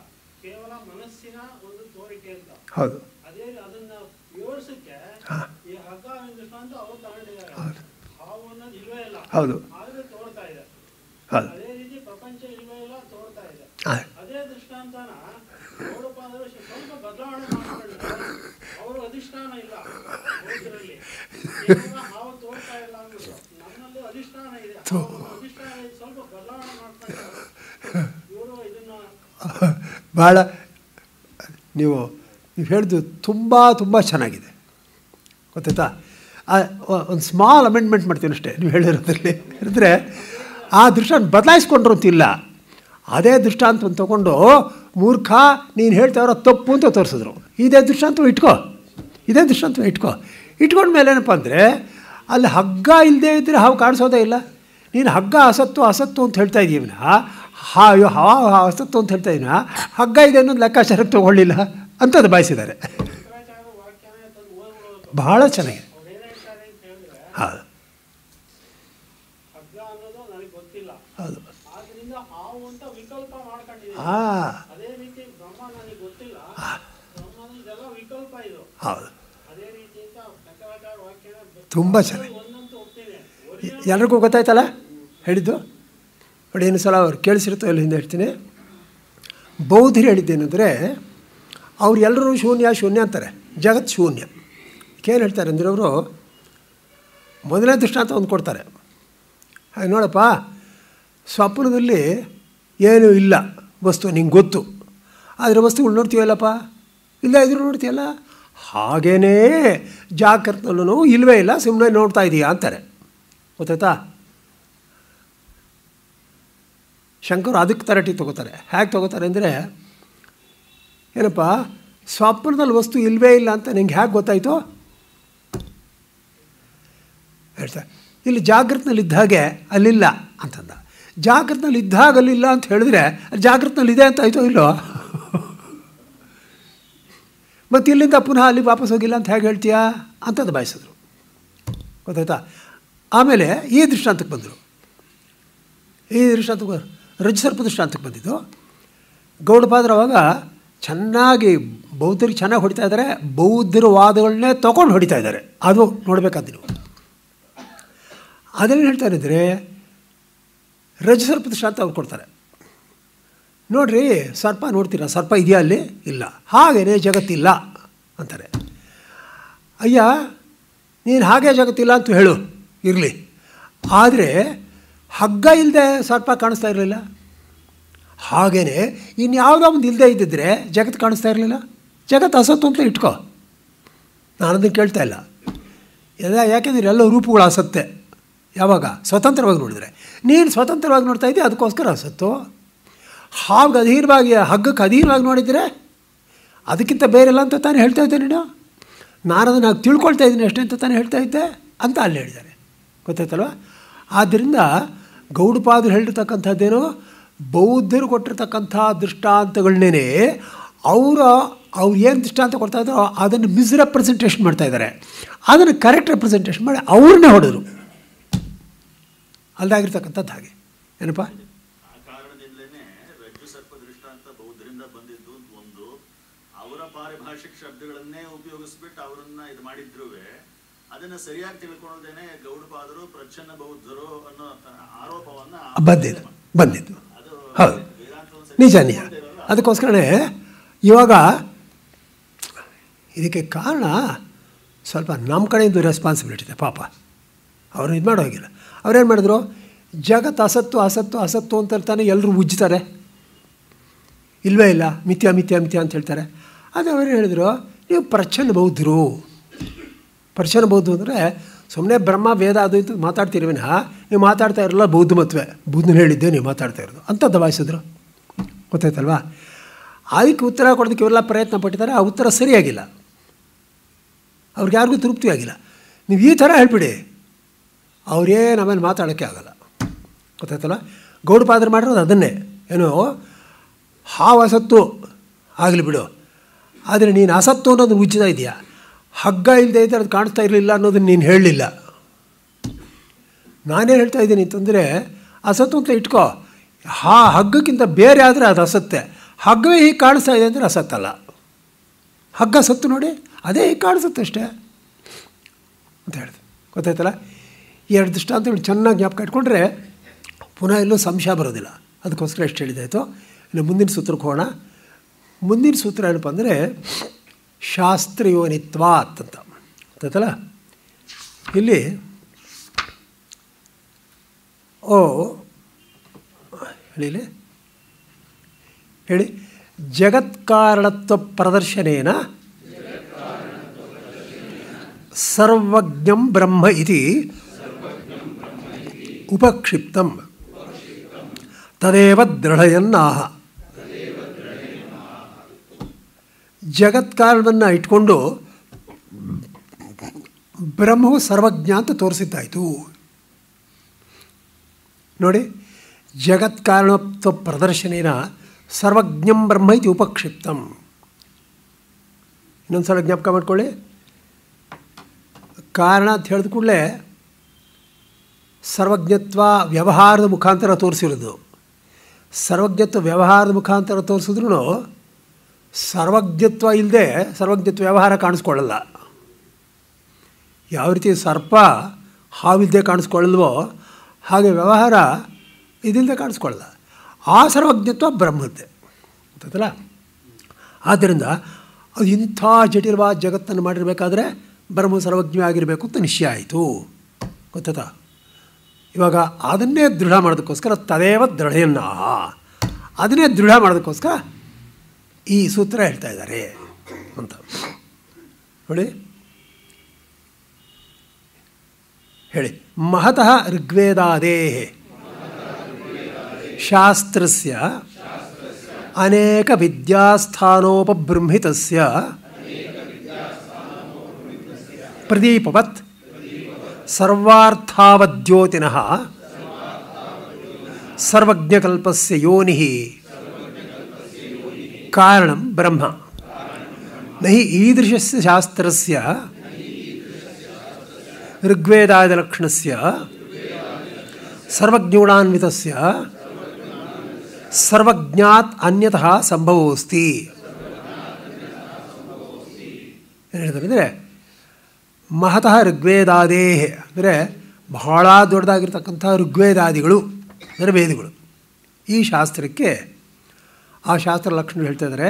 ಕೇವಲ ಮನಸ್ಸಿನ ಒಂದು ತೋರಿಕೆ ಅಂತ ಹೌದು ಅದೇ ಅದನ್ನ ವಿವರಿಸಕ್ಕೆ ಈ ಹಗ್ಗ ಅಂತ ಅವ್ರು ತಗೊಂಡಿದ್ದಾರೆ ಹಾವು ಅನ್ನೋದು ಇಲ್ವೇ ಇಲ್ಲ ಹೌದು ಆದ್ರೆ ತೋರ್ತಾ ಇದೆ ಅದೇ ರೀತಿ ಪ್ರಪಂಚ ಇಲ್ವೇ ಇಲ್ಲ ತೋರ್ತಾ ಇದೆ ಅದೇ ದೃಷ್ಟಾಂತನ ನೋಡಪ್ಪ ಅಂದ್ರೆ ಸ್ವಲ್ಪ ಬದಲಾವಣೆ ಮಾಡ್ಕೊಂಡ್ರೆ ಅವ್ರ ಅಧಿಷ್ಠಾನ ಇಲ್ಲ ಹೋದ್ರಲ್ಲಿ ಹಾವು ತೋರ್ತಾ ಇಲ್ಲ ಅಂದ್ರು ಭಾಳ ನೀವು ನೀವು ಹೇಳಿದ್ದು ತುಂಬ ತುಂಬ ಚೆನ್ನಾಗಿದೆ ಗೊತ್ತಾಯ್ತಾ ಒಂದು ಸ್ಮಾಲ್ ಅಮೆಂಡ್ಮೆಂಟ್ ಮಾಡ್ತೀನಿ ಅಷ್ಟೇ ನೀವು ಹೇಳಿರೋದ್ರಲ್ಲಿ ಅಂದರೆ ಆ ದೃಷ್ಟಾಂತ ಬದಲಾಯಿಸ್ಕೊಂಡ್ರು ಅಂತಿಲ್ಲ ಅದೇ ದೃಷ್ಟಾಂತವನ್ನು ತೊಗೊಂಡು ಮೂರ್ಖ ನೀನು ಹೇಳ್ತಾವ್ರ ತಪ್ಪು ಅಂತ ತೋರಿಸಿದ್ರು ಇದೇ ದೃಷ್ಟಾಂತ ಇಟ್ಕೋ ಇದೇ ದೃಷ್ಟಾಂತ ಇಟ್ಕೋ ಇಟ್ಕೊಂಡ್ಮೇಲೆ ಏನಪ್ಪ ಅಂದರೆ ಅಲ್ಲಿ ಹಗ್ಗ ಇಲ್ಲದೆ ಇದ್ದರೆ ಹಾವು ಕಾಣಿಸೋದೇ ಇಲ್ಲ ನೀನು ಹಗ್ಗ ಅಸತ್ತು ಅಸತ್ತು ಅಂತ ಹೇಳ್ತಾ ಇದ್ದೀವಿನ ಹಾ ಅಯ್ಯೋ ಹಾವು ಅಸತ್ತು ಅಂತ ಹೇಳ್ತಾ ಇದೀನ ಹಗ್ಗ ಇದೆ ಅನ್ನೋದು ಲೆಕ್ಕಾಚಾರಕ್ಕೆ ತೊಗೊಳ್ಳಿಲ್ಲ ಅಂತದ್ದು ಬಯಸಿದ್ದಾರೆ ಬಹಳ ಚೆನ್ನಾಗಿದೆ ಹೌದು ಹೌದು ಹಾಂ ಹೌದು ತುಂಬ ಚೆನ್ನಾಗಿ ಎಲ್ರಿಗೂ ಗೊತ್ತಾಯ್ತಲ್ಲ ಹೇಳಿದ್ದು ನೋಡಿ ಏನು ಸಲ ಅವ್ರು ಕೇಳಿಸಿರ್ತೋ ಇಲ್ಲ ಹಿಂದೆ ಹೇಳ್ತೀನಿ ಬೌದ್ಧರು ಹೇಳಿದ್ದೇನೆಂದರೆ ಅವ್ರು ಎಲ್ಲರೂ ಶೂನ್ಯ ಶೂನ್ಯ ಅಂತಾರೆ ಜಗತ್ ಶೂನ್ಯ ಏನು ಹೇಳ್ತಾರೆ ಅಂದರೆ ಅವರು ಮೊದಲನೇ ದೃಷ್ಟಾಂತ ಒಂದು ಕೊಡ್ತಾರೆ ಹಾಗೆ ನೋಡಪ್ಪ ಸ್ವಪ್ನದಲ್ಲಿ ಏನೂ ಇಲ್ಲ ವಸ್ತು ನಿಂಗೆ ಗೊತ್ತು ಆದರೆ ವಸ್ತುಗಳು ನೋಡ್ತೀವಲ್ಲಪ್ಪ ಇಲ್ಲ ಇದ್ರೂ ನೋಡ್ತೀಯಲ್ಲ ಹಾಗೇನೇ ಜಾಗೃತನಲ್ಲೂ ಇಲ್ವೇ ಇಲ್ಲವೇ ಇಲ್ಲ ಸುಮ್ಮನೆ ನೋಡ್ತಾ ಇದೀಯಾ ಅಂತಾರೆ ಗೊತ್ತಾಯ್ತಾ ಶಂಕರು ಅದಕ್ಕೆ ತರಟಿ ತೊಗೋತಾರೆ ಹೇಗೆ ತೊಗೋತಾರೆ ಅಂದರೆ ಏನಪ್ಪ ಸ್ವಪ್ನದಲ್ಲಿ ವಸ್ತು ಇಲ್ಲವೇ ಇಲ್ಲ ಅಂತ ನಿಂಗೆ ಹೇಗೆ ಗೊತ್ತಾಯಿತು ಹೇಳ್ತಾ ಇಲ್ಲಿ ಜಾಗೃತನಲ್ಲಿ ಇದ್ದಾಗೆ ಅಲ್ಲಿಲ್ಲ ಅಂತಂದ ಜಾಗೃತನಲ್ಲಿ ಇದ್ದಾಗ ಅಲ್ಲಿಲ್ಲ ಅಂತ ಹೇಳಿದ್ರೆ ಜಾಗೃತನಲ್ಲಿ ಇದೆ ಅಂತ ಆಯಿತು ಇಲ್ಲೋ ಮತ್ತು ಇಲ್ಲಿಂದ ಪುನಃ ಅಲ್ಲಿ ವಾಪಸ್ ಹೋಗಿಲ್ಲ ಅಂತ ಹೇಗೆ ಹೇಳ್ತೀಯಾ ಅಂತಂದು ಬಾಯಿಸಿದ್ರು ಗೊತ್ತಾಯ್ತಾ ಆಮೇಲೆ ಈ ದೃಷ್ಟಾಂತಕ್ಕೆ ಬಂದರು ಈ ದೃಷ್ಟಾಂತಕ್ಕೆ ರಜಸರ್ಪ ದೃಷ್ಟಾಂತಕ್ಕೆ ಬಂದಿದ್ದು ಗೌಡಪಾದ್ರ ಅವಾಗ ಚೆನ್ನಾಗಿ ಬೌದ್ಧರಿಗೆ ಚೆನ್ನಾಗಿ ಹೊಡಿತಾ ಇದ್ದಾರೆ ಬೌದ್ಧರ ವಾದಗಳನ್ನೇ ತೊಗೊಂಡು ಹೊಡಿತಾ ಇದ್ದಾರೆ ಅದು ನೋಡಬೇಕಾದ ನೀವು ಅದನ್ನು ಹೇಳ್ತಾ ಇದ್ದರೆ ರಜಸರ್ಪ ದೃಷ್ಟಾಂತ ಅವ್ರು ಕೊಡ್ತಾರೆ ನೋಡ್ರಿ ಸರ್ಪ ನೋಡ್ತೀರಾ ಸರ್ಪ ಇದೆಯಾ ಅಲ್ಲಿ ಇಲ್ಲ ಹಾಗೇ ಜಗತ್ತಿಲ್ಲ ಅಂತಾರೆ ಅಯ್ಯ ನೀನು ಹಾಗೆ ಜಗತ್ತಿಲ್ಲ ಅಂತ ಹೇಳು ಇರಲಿ ಆದರೆ ಹಗ್ಗ ಇಲ್ಲದೆ ಸರ್ಪ ಕಾಣಿಸ್ತಾ ಇರಲಿಲ್ಲ ಹಾಗೇ ಇನ್ಯಾವುದೋ ಒಂದು ಇಲ್ಲದೆ ಇದ್ದಿದ್ರೆ ಜಗತ್ತು ಕಾಣಿಸ್ತಾ ಇರಲಿಲ್ಲ ಜಗತ್ತು ಅಸತ್ತು ಅಂತ ಇಟ್ಕೋ ಅದನ್ನು ಕೇಳ್ತಾ ಇಲ್ಲ ಎಲ್ಲ ಯಾಕೆಂದರೆ ಎಲ್ಲ ರೂಪುಗಳು ಅಸತ್ತೆ ಯಾವಾಗ ಸ್ವತಂತ್ರವಾಗಿ ನೋಡಿದರೆ ನೀನು ಸ್ವತಂತ್ರವಾಗಿ ನೋಡ್ತಾ ಇದ್ದೀಯ ಅದಕ್ಕೋಸ್ಕರ ಅಸತ್ತು ಹಾವಿಗೆ ಅಧೀರವಾಗಿ ಹಗ್ಗಕ್ಕೆ ಅಧೀರವಾಗಿ ನೋಡಿದರೆ ಅದಕ್ಕಿಂತ ಬೇರೆ ಇಲ್ಲ ಅಂತ ತಾನೇ ಹೇಳ್ತಾ ಇದ್ದೆ ನೀನು ನಾನು ಅದನ್ನು ತಿಳ್ಕೊಳ್ತಾ ಇದ್ದೀನಿ ಅಷ್ಟೇ ಅಂತ ತಾನೇ ಹೇಳ್ತಾ ಇದ್ದೆ ಅಂತ ಅಲ್ಲಿ ಹೇಳಿದ್ದಾರೆ ಗೊತ್ತಾಯ್ತಲ್ವ ಆದ್ದರಿಂದ ಗೌಡಪಾದರು ಹೇಳಿರ್ತಕ್ಕಂಥದ್ದೇನು ಬೌದ್ಧರು ಕೊಟ್ಟಿರ್ತಕ್ಕಂಥ ದೃಷ್ಟಾಂತಗಳನ್ನೇ ಅವರ ಅವ್ರು ಏನು ದೃಷ್ಟಾಂತ ಕೊಡ್ತಾ ಇದ್ದಾರೋ ಅದನ್ನು ಮಿಸ್ರೆಪ್ರೆಸೆಂಟೇಷನ್ ಮಾಡ್ತಾ ಇದ್ದಾರೆ ಅದನ್ನು ಕರೆಕ್ಟ್ ರೆಪ್ರೆಸೆಂಟೇಷನ್ ಮಾಡಿ ಅವ್ರನ್ನೇ ಹೊಡೆದ್ರು ಅಲ್ಲದಾಗಿರ್ತಕ್ಕಂಥದ್ದು ಹಾಗೆ ಏನಪ್ಪ ಅದನ್ನ ಸರಿಯಾಗಿ ತಿಳ್ಕೊಳ್ಳೋದೇನೆ ಗೌಡಪಾದರು ಪ್ರಚ್ಛನ್ನ ಬೌದ್ಧರು ಅನ್ನೋ ಆರೋಪವನ್ನ ಬಂದಿದ್ದು ಬಂದಿದ್ದು ಹೌದು ನಿಜ ನಿಜ ಅದಕ್ಕೋಸ್ಕರನೇ ಇವಾಗ ಇದಕ್ಕೆ ಕಾರಣ ಸ್ವಲ್ಪ ನಮ್ಮ ಕಡೆಯಿಂದ ರೆಸ್ಪಾನ್ಸಿಬಿಲಿಟಿ ಇದೆ ಪಾಪ ಅವರು ಇದು ಮಾಡೋ ಹೋಗಿಲ್ಲ ಅವ್ರೇನು ಮಾಡಿದ್ರು ಜಗತ್ತು ಅಸತ್ತು ಅಸತ್ತು ಅಸತ್ತು ಅಂತ ಹೇಳ್ತಾನೆ ಎಲ್ಲರೂ ಉಜ್ಜುತ್ತಾರೆ ಇಲ್ವೇ ಇಲ್ಲ ಮಿಥ್ಯಾ ಮಿಥ್ಯಾ ಮಿಥ್ಯಾ ಅಂತ ಹೇಳ್ತಾರೆ ಅದು ಅವ್ರು ಹೇಳಿದ್ರು ನೀವು ಪ್ರಚಂಡ ಬೌದ್ಧರು ಬೌದ್ಧ ಅಂದರೆ ಸುಮ್ಮನೆ ಬ್ರಹ್ಮ ವೇದ ಅದು ಇದು ಮಾತಾಡ್ತೀರಿ ವಿನಃ ನೀವು ಮಾತಾಡ್ತಾ ಇರಲ್ಲ ಬೌದ್ಧ ಮತ್ವೆ ಬುದ್ಧನ ಹೇಳಿದ್ದೆ ನೀವು ಮಾತಾಡ್ತಾ ಇರೋದು ಅಂತ ದಬಾಯಿಸಿದ್ರು ಗೊತ್ತಾಯ್ತಲ್ವಾ ಅದಕ್ಕೆ ಉತ್ತರ ಕೊಡೋದಕ್ಕೆ ಇವೆಲ್ಲ ಪ್ರಯತ್ನ ಪಟ್ಟಿದ್ದಾರೆ ಆ ಉತ್ತರ ಸರಿಯಾಗಿಲ್ಲ ಅವ್ರಿಗೆ ಯಾರಿಗೂ ತೃಪ್ತಿ ಆಗಿಲ್ಲ ನೀವು ಈ ಥರ ಹೇಳ್ಬಿಡಿ ಅವ್ರೇನು ಆಮೇಲೆ ಮಾತಾಡೋಕ್ಕೆ ಆಗಲ್ಲ ಗೊತ್ತಾಯ್ತಲ್ಲ ಗೌಡಪಾದ್ರು ಮಾಡಿರೋದು ಅದನ್ನೇ ಏನೋ ಹಾವು ಅಸತ್ತು ಆಗಲಿ ಬಿಡು ಆದರೆ ನೀನು ಅಸತ್ತು ಅನ್ನೋದು ಉಜ್ಜುತ್ತಾ ಇದೆಯಾ ಹಗ್ಗ ಇಲ್ಲದೆ ಇದ್ದರೆ ಅದು ಕಾಣಿಸ್ತಾ ಇರಲಿಲ್ಲ ಅನ್ನೋದನ್ನು ನೀನು ಹೇಳಲಿಲ್ಲ ನಾನೇನು ಹೇಳ್ತಾ ಇದ್ದೀನಿ ಅಂತಂದರೆ ಅಸತ್ತು ಅಂತ ಇಟ್ಕೋ ಹಾ ಹಗ್ಗಕ್ಕಿಂತ ಬೇರೆ ಆದರೆ ಅದು ಅಸತ್ತೆ ಹಗ್ಗವೇ ಹೀಗೆ ಕಾಣಿಸ್ತಾ ಇದೆ ಅಂದರೆ ಅಸತ್ತಲ್ಲ ಹಗ್ಗ ಸತ್ತು ನೋಡಿ ಅದೇ ಹೀಗೆ ಕಾಣಿಸುತ್ತೆ ಅಷ್ಟೇ ಅಂತ ಹೇಳಿದೆ ಗೊತ್ತಾಯ್ತಲ್ಲ ಎರಡು ಹೇಳಿ ಚೆನ್ನಾಗಿ ಜ್ಞಾಪಕ ಇಟ್ಕೊಂಡ್ರೆ ಪುನಃ ಎಲ್ಲೂ ಸಂಶಯ ಬರೋದಿಲ್ಲ ಅದಕ್ಕೋಸ್ಕರ ಎಷ್ಟು ಹೇಳಿದಾಯಿತು ಇನ್ನು ಮುಂದಿನ ಸೂತ್ರಕ್ಕೆ ಹೋಗೋಣ ಮುಂದಿನ ಸೂತ್ರ ಏನಪ್ಪ ಅಂದರೆ ಶಾಸ್ತ್ರಯೋನಿತ್ವಾತ್ ಅಂತ ಗೊತ್ತಲ್ಲ ಇಲ್ಲಿ ಓ ಹೇಳಿ ಹೇಳಿ ಜಗತ್ಕಾರಣತ್ವ ಪ್ರದರ್ಶನೇನ ಸರ್ವಜ್ಞಂ ಬ್ರಹ್ಮ ಇತಿ ಉಪಕ್ಷಿಪ್ತಂ ತದೇವ ದೃಢಯನ್ನಾಹ ಜಗತ್ಕಾರಣವನ್ನು ಇಟ್ಕೊಂಡು ಬ್ರಹ್ಮವು ಸರ್ವಜ್ಞ ಅಂತ ತೋರಿಸಿದ್ದಾಯಿತು ನೋಡಿ ಜಗತ್ಕಾರಣತ್ವ ಪ್ರದರ್ಶನೇನ ಸರ್ವಜ್ಞಂ ಬ್ರಹ್ಮ ಇತಿ ಉಪಕ್ಷಿಪ್ತಂ ಇನ್ನೊಂದು ಸಲ ಜ್ಞಾಪಕ ಮಾಡ್ಕೊಳ್ಳಿ ಕಾರಣ ಅಂತ ಹೇಳಿದ ಕೂಡಲೇ ಸರ್ವಜ್ಞತ್ವ ವ್ಯವಹಾರದ ಮುಖಾಂತರ ತೋರಿಸಿರೋದು ಸರ್ವಜ್ಞತ್ವ ವ್ಯವಹಾರದ ಮುಖಾಂತರ ತೋರಿಸಿದ್ರೂ ಸರ್ವಜ್ಞತ್ವ ಇಲ್ಲದೆ ಸರ್ವಜ್ಞತ್ವ ವ್ಯವಹಾರ ಕಾಣಿಸ್ಕೊಳ್ಳಲ್ಲ ಯಾವ ರೀತಿ ಸರ್ಪ ಹಾವಿಲ್ಲದೆ ಕಾಣಿಸ್ಕೊಳ್ಳಲ್ವೋ ಹಾಗೆ ವ್ಯವಹಾರ ಇದಿಲ್ಲದೆ ಕಾಣಿಸ್ಕೊಳ್ಳಲ್ಲ ಆ ಸರ್ವಜ್ಞತ್ವ ಬ್ರಹ್ಮದ್ದೆ ಗೊತ್ತಲ್ಲ ಆದ್ದರಿಂದ ಅದು ಇಂಥ ಜಟಿಲವಾದ ಜಗತ್ತನ್ನು ಮಾಡಿರಬೇಕಾದ್ರೆ ಬ್ರಹ್ಮ ಸರ್ವಜ್ಞ ಆಗಿರಬೇಕು ಅಂತ ನಿಶ್ಚಯ ಆಯಿತು ಗೊತ್ತಾ ಇವಾಗ ಅದನ್ನೇ ದೃಢ ಮಾಡೋದಕ್ಕೋಸ್ಕರ ತದೇವ ದೃಢಯನ್ನ ಅದನ್ನೇ ದೃಢ ಮಾಡೋದಕ್ಕೋಸ್ಕರ ಈ ಸೂತ್ರ ಹೇಳ್ತಾ ಇದ್ದಾರೆ ಅಂತ ನೋಡಿ ಹೇಳಿ ಮಹತಃ ಋಗ್ವೇದಾದೇ ಶಾಸ್ತ್ರಸ್ಯ ಅನೇಕ ವಿದ್ಯಾಸ್ಥಾನೋಪಬೃಂಹಿತ ಪ್ರದೀಪವತ್ ಸರ್ವಾರ್ಥಾವದ್ಯೋತಿನಃ ಸರ್ವಜ್ಞಕಲ್ಪಸ್ಯ ಯೋನಿಹಿ ಕಾರಣಂ ಬ್ರಹ್ಮ ನಹಿ ಈದೃಶಸ್ಯ ಶಾಸ್ತ್ರಸ್ಯ ಋಗ್ವೇದಾದಿಲಕ್ಷಣಸ್ಯ ಸರ್ವಜ್ಞೂಣಾನ್ವಿತಸ್ಯ ಸರ್ವಜ್ಞಾತ್ ಅನ್ಯತಃ ಸಂಭವೋಸ್ತಿ ಏನು ಹೇಳ್ತಾರೆ ಅಂದರೆ ಮಹತಃ ಋಗ್ವೇದಾದೇ ಅಂದರೆ ಬಹಳ ದೊಡ್ಡದಾಗಿರ್ತಕ್ಕಂಥ ಋಗ್ವೇದಾದಿಗಳು ಅಂದರೆ ವೇದಗಳು ಈ ಶಾಸ್ತ್ರಕ್ಕೆ ಆ ಶಾಸ್ತ್ರ ಲಕ್ಷಣ ಹೇಳ್ತಾ ಇದ್ದಾರೆ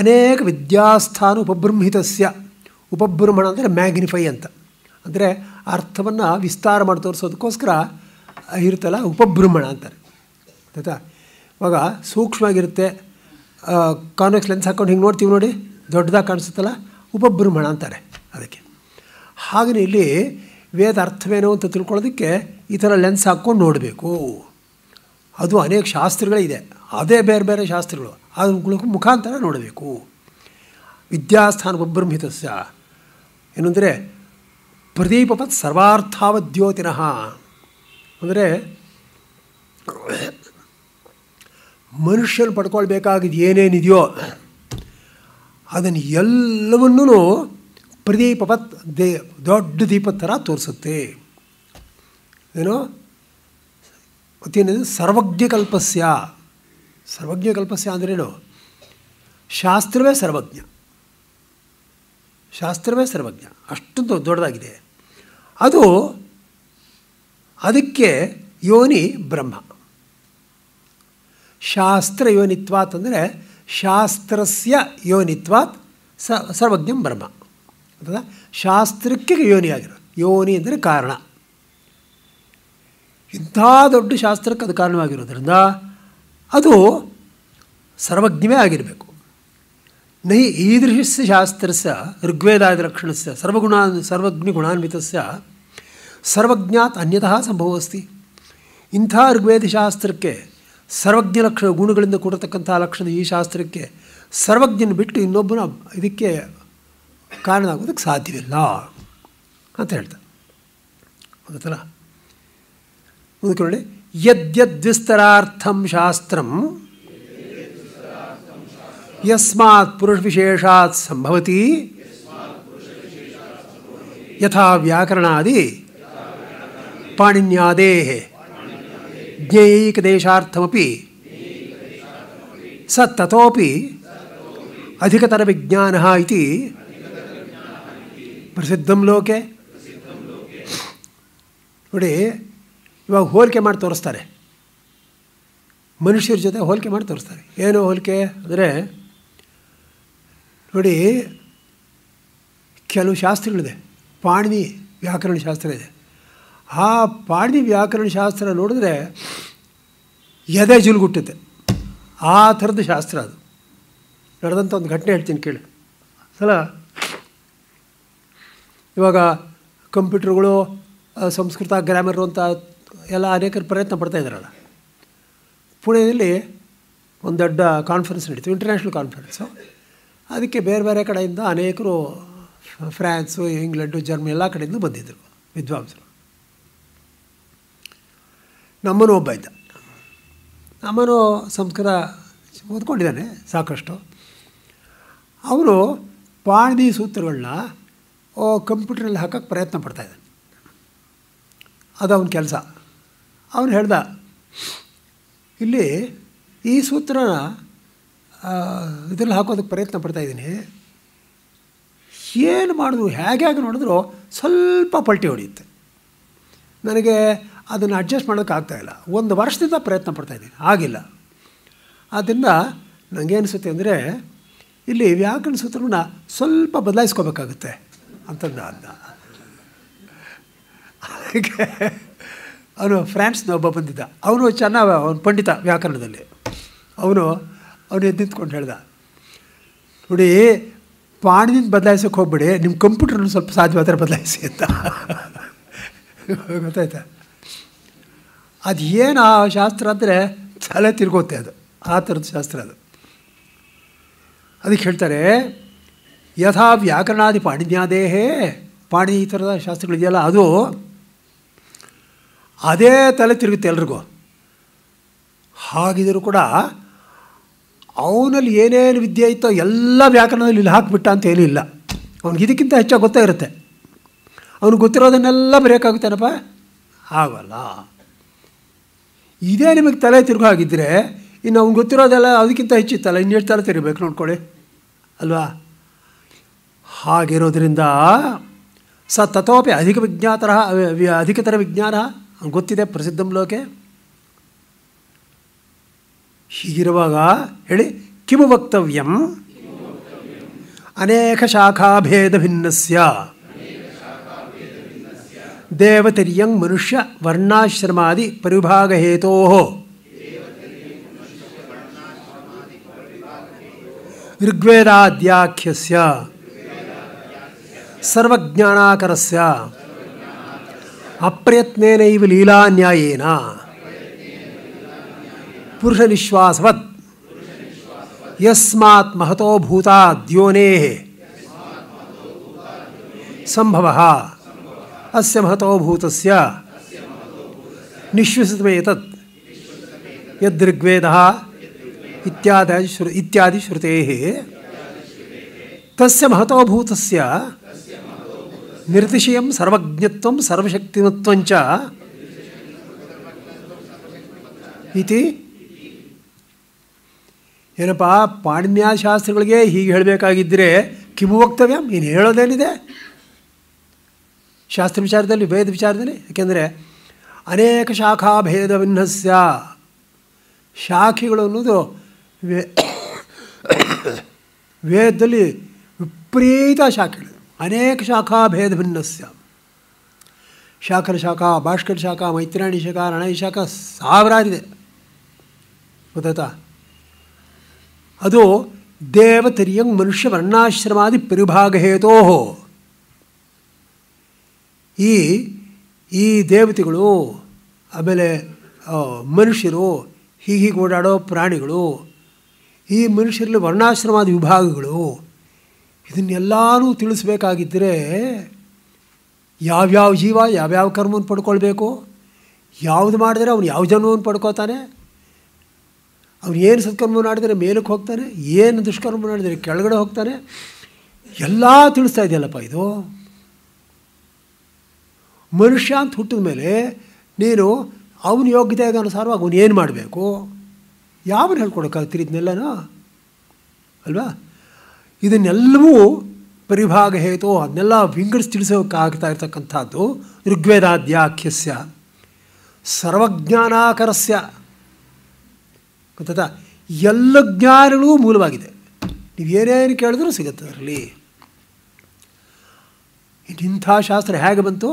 ಅನೇಕ ವಿದ್ಯಾಸ್ಥಾನ ಉಪಭ್ರಂಹಿತಸ್ಯ ಉಪಬ್ರಹ್ಮಣ ಅಂದರೆ ಮ್ಯಾಗ್ನಿಫೈ ಅಂತ ಅಂದರೆ ಅರ್ಥವನ್ನು ವಿಸ್ತಾರ ಮಾಡಿ ತೋರಿಸೋದಕ್ಕೋಸ್ಕರ ಇರುತ್ತಲ್ಲ ಉಪಬ್ರಹ್ಮಣ ಅಂತಾರೆ ಆಯ್ತಾ ಇವಾಗ ಸೂಕ್ಷ್ಮವಾಗಿರುತ್ತೆ ಕಾನ್ವೆಕ್ಸ್ ಲೆನ್ಸ್ ಹಾಕೊಂಡು ಹಿಂಗೆ ನೋಡ್ತೀವಿ ನೋಡಿ ದೊಡ್ಡದಾಗಿ ಕಾಣಿಸುತ್ತಲ್ಲ ಉಪಬ್ರಹ್ಮಣ ಅಂತಾರೆ ಅದಕ್ಕೆ ಹಾಗೆಯೇ ಇಲ್ಲಿ ವೇದ ಅರ್ಥವೇನು ಅಂತ ತಿಳ್ಕೊಳ್ಳೋದಕ್ಕೆ ಈ ಥರ ಲೆನ್ಸ್ ಹಾಕ್ಕೊಂಡು ನೋಡಬೇಕು ಅದು ಅನೇಕ ಶಾಸ್ತ್ರಗಳೇ ಇದೆ ಅದೇ ಬೇರೆ ಬೇರೆ ಶಾಸ್ತ್ರಗಳು ಅದನ್ನು ಮುಖಾಂತರ ನೋಡಬೇಕು ವಿದ್ಯಾಸ್ಥಾನ ಬಬ್ರಹ್ಮಿತಸ್ಯ ಏನಂದರೆ ಪ್ರದೀಪವತ್ ಸರ್ವಾರ್ಥಾವದ್ಯೋತಿನಃ ಅಂದರೆ ಮನುಷ್ಯನ ಪಡ್ಕೊಳ್ಬೇಕಾಗಿದ್ದು ಏನೇನಿದೆಯೋ ಅದನ್ನು ಎಲ್ಲವನ್ನೂ ಪ್ರದೀಪವತ್ ದೇ ದೊಡ್ಡ ದೀಪದ ಥರ ತೋರಿಸುತ್ತೆ ಏನೋ ಮತ್ತೇನಿದೆ ಸರ್ವಜ್ಞಕಲ್ಪಸ್ಯ ಸರ್ವಜ್ಞ ಕಲ್ಪಸ್ಯ ಅಂದ್ರೇನು ಶಾಸ್ತ್ರವೇ ಸರ್ವಜ್ಞ ಶಾಸ್ತ್ರವೇ ಸರ್ವಜ್ಞ ಅಷ್ಟೊಂದು ದೊಡ್ಡದಾಗಿದೆ ಅದು ಅದಕ್ಕೆ ಯೋನಿ ಬ್ರಹ್ಮ ಶಾಸ್ತ್ರ ಯೋನಿತ್ವಾತ್ ಅಂದರೆ ಶಾಸ್ತ್ರಸ್ಯ ಯೋನಿತ್ವಾತ್ ಸ ಸರ್ವಜ್ಞಂ ಬ್ರಹ್ಮ ಅಂತ ಶಾಸ್ತ್ರಕ್ಕೆ ಯೋನಿಯಾಗಿರೋ ಯೋನಿ ಅಂದರೆ ಕಾರಣ ಇಂಥ ದೊಡ್ಡ ಶಾಸ್ತ್ರಕ್ಕೆ ಅದು ಕಾರಣವಾಗಿರೋದ್ರಿಂದ ಅದು ಸರ್ವಜ್ಞವೇ ಆಗಿರಬೇಕು ನೈ ಈದೃಶಸ್ಯ ಶಾಸ್ತ್ರಸ ಋಗ್ವೇದಾದಿಲಕ್ಷಣಸ್ಯ ಸರ್ವಜ್ಞ ಗುಣಾನ್ವಿತಸ್ಯ ಸರ್ವಜ್ಞಾತ್ ಅನ್ಯತಃ ಸಂಭವ ಅಸ್ತಿ ಇಂಥ ಋಗ್ವೇದ ಶಾಸ್ತ್ರಕ್ಕೆ ಸರ್ವಜ್ಞ ಲಕ್ಷಣ ಗುಣಗಳಿಂದ ಕೊಡತಕ್ಕಂಥ ಲಕ್ಷಣ ಈ ಶಾಸ್ತ್ರಕ್ಕೆ ಸರ್ವಜ್ಞನ ಬಿಟ್ಟು ಇನ್ನೊಬ್ಬನ ಇದಕ್ಕೆ ಕಾರಣ ಆಗೋದಕ್ಕೆ ಸಾಧ್ಯವಿಲ್ಲ ಅಂತ ಹೇಳ್ತಾರೆ ಗೊತ್ತಲ್ಲ ಮುಂದಕ್ಕೆ यद्यद्विस्तरार्थम शास्त्रम यस्मात् पुरुष विशेषात् संभवति यथा व्याकरणादि पाणिन्यादेः ज्ञेयैकदेशार्थमपि स ततोपि अधिकतरविज्ञानः इति प्रसिद्धं लोके ನೋಡಿ ಇವಾಗ ಹೋಲಿಕೆ ಮಾಡಿ ತೋರಿಸ್ತಾರೆ ಮನುಷ್ಯರ ಜೊತೆ ಹೋಲಿಕೆ ಮಾಡಿ ತೋರಿಸ್ತಾರೆ ಏನು ಹೋಲಿಕೆ ಅಂದರೆ ನೋಡಿ ಕೆಲವು ಶಾಸ್ತ್ರಗಳಿದೆ ಪಾಣಿನಿ ವ್ಯಾಕರಣ ಶಾಸ್ತ್ರ ಇದೆ ಆ ಪಾಣಿನಿ ವ್ಯಾಕರಣ ಶಾಸ್ತ್ರ ನೋಡಿದ್ರೆ ಎದೆ ಜುಲ್ಗುಟ್ಟುತ್ತೆ ಆ ಥರದ ಶಾಸ್ತ್ರ ಅದು ನಡೆದಂಥ ಒಂದು ಘಟನೆ ಹೇಳ್ತೀನಿ ಕೇಳಿ ಸಲ ಇವಾಗ ಕಂಪ್ಯೂಟರ್ಗಳು ಸಂಸ್ಕೃತ ಗ್ರಾಮರ್ ಅಂತ ಎಲ್ಲ ಅನೇಕರು ಪ್ರಯತ್ನ ಪಡ್ತಾ ಇದ್ದಾರಲ್ಲ ಪುಣೆಯಲ್ಲಿ ಒಂದು ದೊಡ್ಡ ಕಾನ್ಫರೆನ್ಸ್ ನಡೀತು ಇಂಟರ್ನ್ಯಾಷನಲ್ ಕಾನ್ಫರೆನ್ಸು ಅದಕ್ಕೆ ಬೇರೆ ಬೇರೆ ಕಡೆಯಿಂದ ಅನೇಕರು ಫ್ರಾನ್ಸು ಇಂಗ್ಲೆಂಡು ಜರ್ಮನಿ ಎಲ್ಲ ಕಡೆಯಿಂದ ಬಂದಿದ್ದರು ವಿದ್ವಾಂಸರು ನಮ್ಮನೂ ಒಬ್ಬ ಇದ್ದ ನಮ್ಮನು ಸಂಸ್ಕೃತ ಓದ್ಕೊಂಡಿದ್ದಾನೆ ಸಾಕಷ್ಟು ಅವನು ಪಾಣಿ ಸೂತ್ರಗಳನ್ನ ಕಂಪ್ಯೂಟ್ರಲ್ಲಿ ಹಾಕೋಕ್ಕೆ ಪ್ರಯತ್ನ ಪಡ್ತಾಯಿದ್ದಾನೆ ಅದು ಅವನ ಕೆಲಸ ಅವನು ಹೇಳ್ದ ಇಲ್ಲಿ ಈ ಸೂತ್ರನ ಇದರಲ್ಲಿ ಹಾಕೋದಕ್ಕೆ ಪ್ರಯತ್ನ ಪಡ್ತಾ ಇದ್ದೀನಿ ಏನು ಮಾಡಿದ್ರು ಹೇಗೆ ಹೇಗೆ ನೋಡಿದ್ರು ಸ್ವಲ್ಪ ಪಲ್ಟಿ ಹೊಡೆಯುತ್ತೆ ನನಗೆ ಅದನ್ನು ಅಡ್ಜಸ್ಟ್ ಮಾಡೋಕ್ಕಾಗ್ತಾಯಿಲ್ಲ ಒಂದು ವರ್ಷದಿಂದ ಪ್ರಯತ್ನ ಪಡ್ತಾ ಇದ್ದೀನಿ ಆಗಿಲ್ಲ ಆದ್ದರಿಂದ ನನಗೆ ಅನಿಸುತ್ತೆ ಅಂದರೆ ಇಲ್ಲಿ ವ್ಯಾಕರಣ ಸೂತ್ರವನ್ನು ಸ್ವಲ್ಪ ಬದಲಾಯಿಸ್ಕೋಬೇಕಾಗುತ್ತೆ ಅಂತಂದ ಅದಕ್ಕೆ ಅವನು ಫ್ರಾನ್ಸ್ನ ಒಬ್ಬ ಬಂದಿದ್ದ ಅವನು ಚೆನ್ನಾಗ ಅವನು ಪಂಡಿತ ವ್ಯಾಕರಣದಲ್ಲಿ ಅವನು ಅವನು ಎದ್ದು ನಿಂತ್ಕೊಂಡು ಹೇಳ್ದ ನೋಡಿ ಪಾಣಿನಿಂದ ಬದಲಾಯಿಸೋಕೆ ಹೋಗ್ಬೇಡಿ ನಿಮ್ಮ ಕಂಪ್ಯೂಟರ್ನ ಸ್ವಲ್ಪ ಸಾಧ್ಯವಾದರೆ ಬದಲಾಯಿಸಿ ಅಂತ ಗೊತ್ತಾಯ್ತಾ ಅದು ಏನು ಆ ಶಾಸ್ತ್ರ ಅಂದರೆ ತಲೆ ತಿರ್ಗೋತೆ ಅದು ಆ ಥರದ ಶಾಸ್ತ್ರ ಅದು ಅದಕ್ಕೆ ಹೇಳ್ತಾರೆ ಯಥಾ ವ್ಯಾಕರಣಾದಿ ಪಾಣಿನ್ಯಾದೇಹೇ ಪಾಣಿ ಈ ಥರದ ಶಾಸ್ತ್ರಗಳಿದೆಯಲ್ಲ ಅದು ಅದೇ ತಲೆ ತಿರುಗುತ್ತೆ ಎಲ್ರಿಗೂ ಹಾಗಿದ್ರೂ ಕೂಡ ಅವನಲ್ಲಿ ಏನೇನು ವಿದ್ಯೆ ಇತ್ತೋ ಎಲ್ಲ ವ್ಯಾಕರಣದಲ್ಲಿ ಇಲ್ಲಿ ಹಾಕಿಬಿಟ್ಟ ಅಂತ ಏನೂ ಇಲ್ಲ ಅವ್ನಿಗೆ ಇದಕ್ಕಿಂತ ಹೆಚ್ಚಾಗಿ ಗೊತ್ತೇ ಇರುತ್ತೆ ಅವ್ನಿಗೆ ಗೊತ್ತಿರೋದನ್ನೆಲ್ಲ ಬರೆಯೋಕ್ಕಾಗುತ್ತೇನಪ್ಪ ಆಗಲ್ಲ ಇದೇ ನಿಮಗೆ ತಲೆ ತಿರುಗು ಹಾಗಿದ್ದರೆ ಇನ್ನು ಅವ್ನು ಗೊತ್ತಿರೋದೆಲ್ಲ ಅದಕ್ಕಿಂತ ಹೆಚ್ಚಿತ್ತಲ್ಲ ಇನ್ನೆಷ್ಟು ತಲೆ ತಿರುಗಬೇಕು ನೋಡ್ಕೊಳ್ಳಿ ಅಲ್ವಾ ಹಾಗಿರೋದ್ರಿಂದ ಸ ತಥೋಪಿ ಅಧಿಕ ವಿಜ್ಞಾತರ ಅಧಿಕತರ ವಿಜ್ಞಾನ गे प्रसिद्ध लोके हीगी किम वक्तव्यम अनेक शाखा भेद भिन्न देवतर्य मनुष्य वर्णाश्रमादि परिभाग हेतु ऋग्वेदाद्याख्य सर्वज्ञाकर अप्रयत्न लीला न्यायन पुरुष निश्वासवत् यस्मा महतो भूता द्योने संभव अस महतो भूत निश्वसित में तत् इत्यादि इत्यादि श्रुते तस्य महतो भूतस्य ನಿರ್ದಿಶಯಂ ಸರ್ವಜ್ಞತ್ವಂ ಸರ್ವಶಕ್ತಿಮತ್ವಂಚ ಇತಿ ಏನಪ್ಪ ಶಾಸ್ತ್ರಗಳಿಗೆ ಹೀಗೆ ಹೇಳಬೇಕಾಗಿದ್ದರೆ ಕಿಮು ವಕ್ತವ್ಯಂ ನೀನು ಹೇಳೋದೇನಿದೆ ಶಾಸ್ತ್ರ ವಿಚಾರದಲ್ಲಿ ವೇದ ವಿಚಾರದಲ್ಲಿ ಯಾಕೆಂದರೆ ಅನೇಕ ಶಾಖಾ ಭೇದ ವಿನ್ಹಸ್ಯ ಶಾಖೆಗಳು ಅನ್ನೋದು ವೇದದಲ್ಲಿ ವಿಪರೀತ ಶಾಖೆಗಳು ಅನೇಕ ಶಾಖಾ ಭೇದ ಭಿನ್ನಸ್ಯ ಶಾಖರ ಶಾಖ ಭಾಷ್ಕರ ಶಾಖ ಮೈತ್ರಾಣಿ ಶಾಖ ರಣಯ ಶಾಖ ಸಾವಿರಾರಿದೆ ಗೊತ್ತಾಯ್ತಾ ಅದು ದೇವತರಿಯಂಗ್ ಮನುಷ್ಯ ವರ್ಣಾಶ್ರಮಾದಿ ಪರಿಭಾಗ ಹೇತೋ ಈ ಈ ದೇವತೆಗಳು ಆಮೇಲೆ ಮನುಷ್ಯರು ಹೀಗೆ ಓಡಾಡೋ ಪ್ರಾಣಿಗಳು ಈ ಮನುಷ್ಯರಲ್ಲಿ ವರ್ಣಾಶ್ರಮಾದ ವಿಭಾಗಗಳು ಇದನ್ನೆಲ್ಲನೂ ತಿಳಿಸ್ಬೇಕಾಗಿದ್ದರೆ ಯಾವ್ಯಾವ ಜೀವ ಯಾವ್ಯಾವ ಕರ್ಮವನ್ನು ಪಡ್ಕೊಳ್ಬೇಕು ಯಾವುದು ಮಾಡಿದರೆ ಅವನು ಯಾವ ಜನ್ಮವನ್ನು ಪಡ್ಕೋತಾನೆ ಅವನು ಏನು ಸತ್ಕರ್ಮ ಮಾಡಿದರೆ ಮೇಲಕ್ಕೆ ಹೋಗ್ತಾನೆ ಏನು ದುಷ್ಕರ್ಮ ಮಾಡಿದರೆ ಕೆಳಗಡೆ ಹೋಗ್ತಾನೆ ಎಲ್ಲ ತಿಳಿಸ್ತಾ ಇದೆಯಲ್ಲಪ್ಪ ಇದು ಮನುಷ್ಯ ಅಂತ ಹುಟ್ಟಿದ ಮೇಲೆ ನೀನು ಅವನ ಯೋಗ್ಯತೆ ಅನುಸಾರವಾಗಿ ಅವನು ಏನು ಮಾಡಬೇಕು ಯಾವನು ಹೇಳ್ಕೊಡೋಕ್ಕಾಗ್ತೀರಿ ಅಲ್ವಾ ಇದನ್ನೆಲ್ಲವೂ ಪರಿಭಾಗ ಹೇತು ಅದನ್ನೆಲ್ಲ ವಿಂಗಡಿಸಿ ತಿಳಿಸೋಕ್ಕಾಗ್ತಾ ಇರತಕ್ಕಂಥದ್ದು ಋಗ್ವೇದಾದ್ಯಾಖ್ಯಸ್ಯ ಸರ್ವಜ್ಞಾನಾಕರಸ್ಯ ಗೊತ್ತಾ ಎಲ್ಲ ಜ್ಞಾನಗಳೂ ಮೂಲವಾಗಿದೆ ನೀವು ಕೇಳಿದ್ರೂ ಸಿಗುತ್ತೆ ಅದರಲ್ಲಿ ಇಂಥ ಶಾಸ್ತ್ರ ಹೇಗೆ ಬಂತು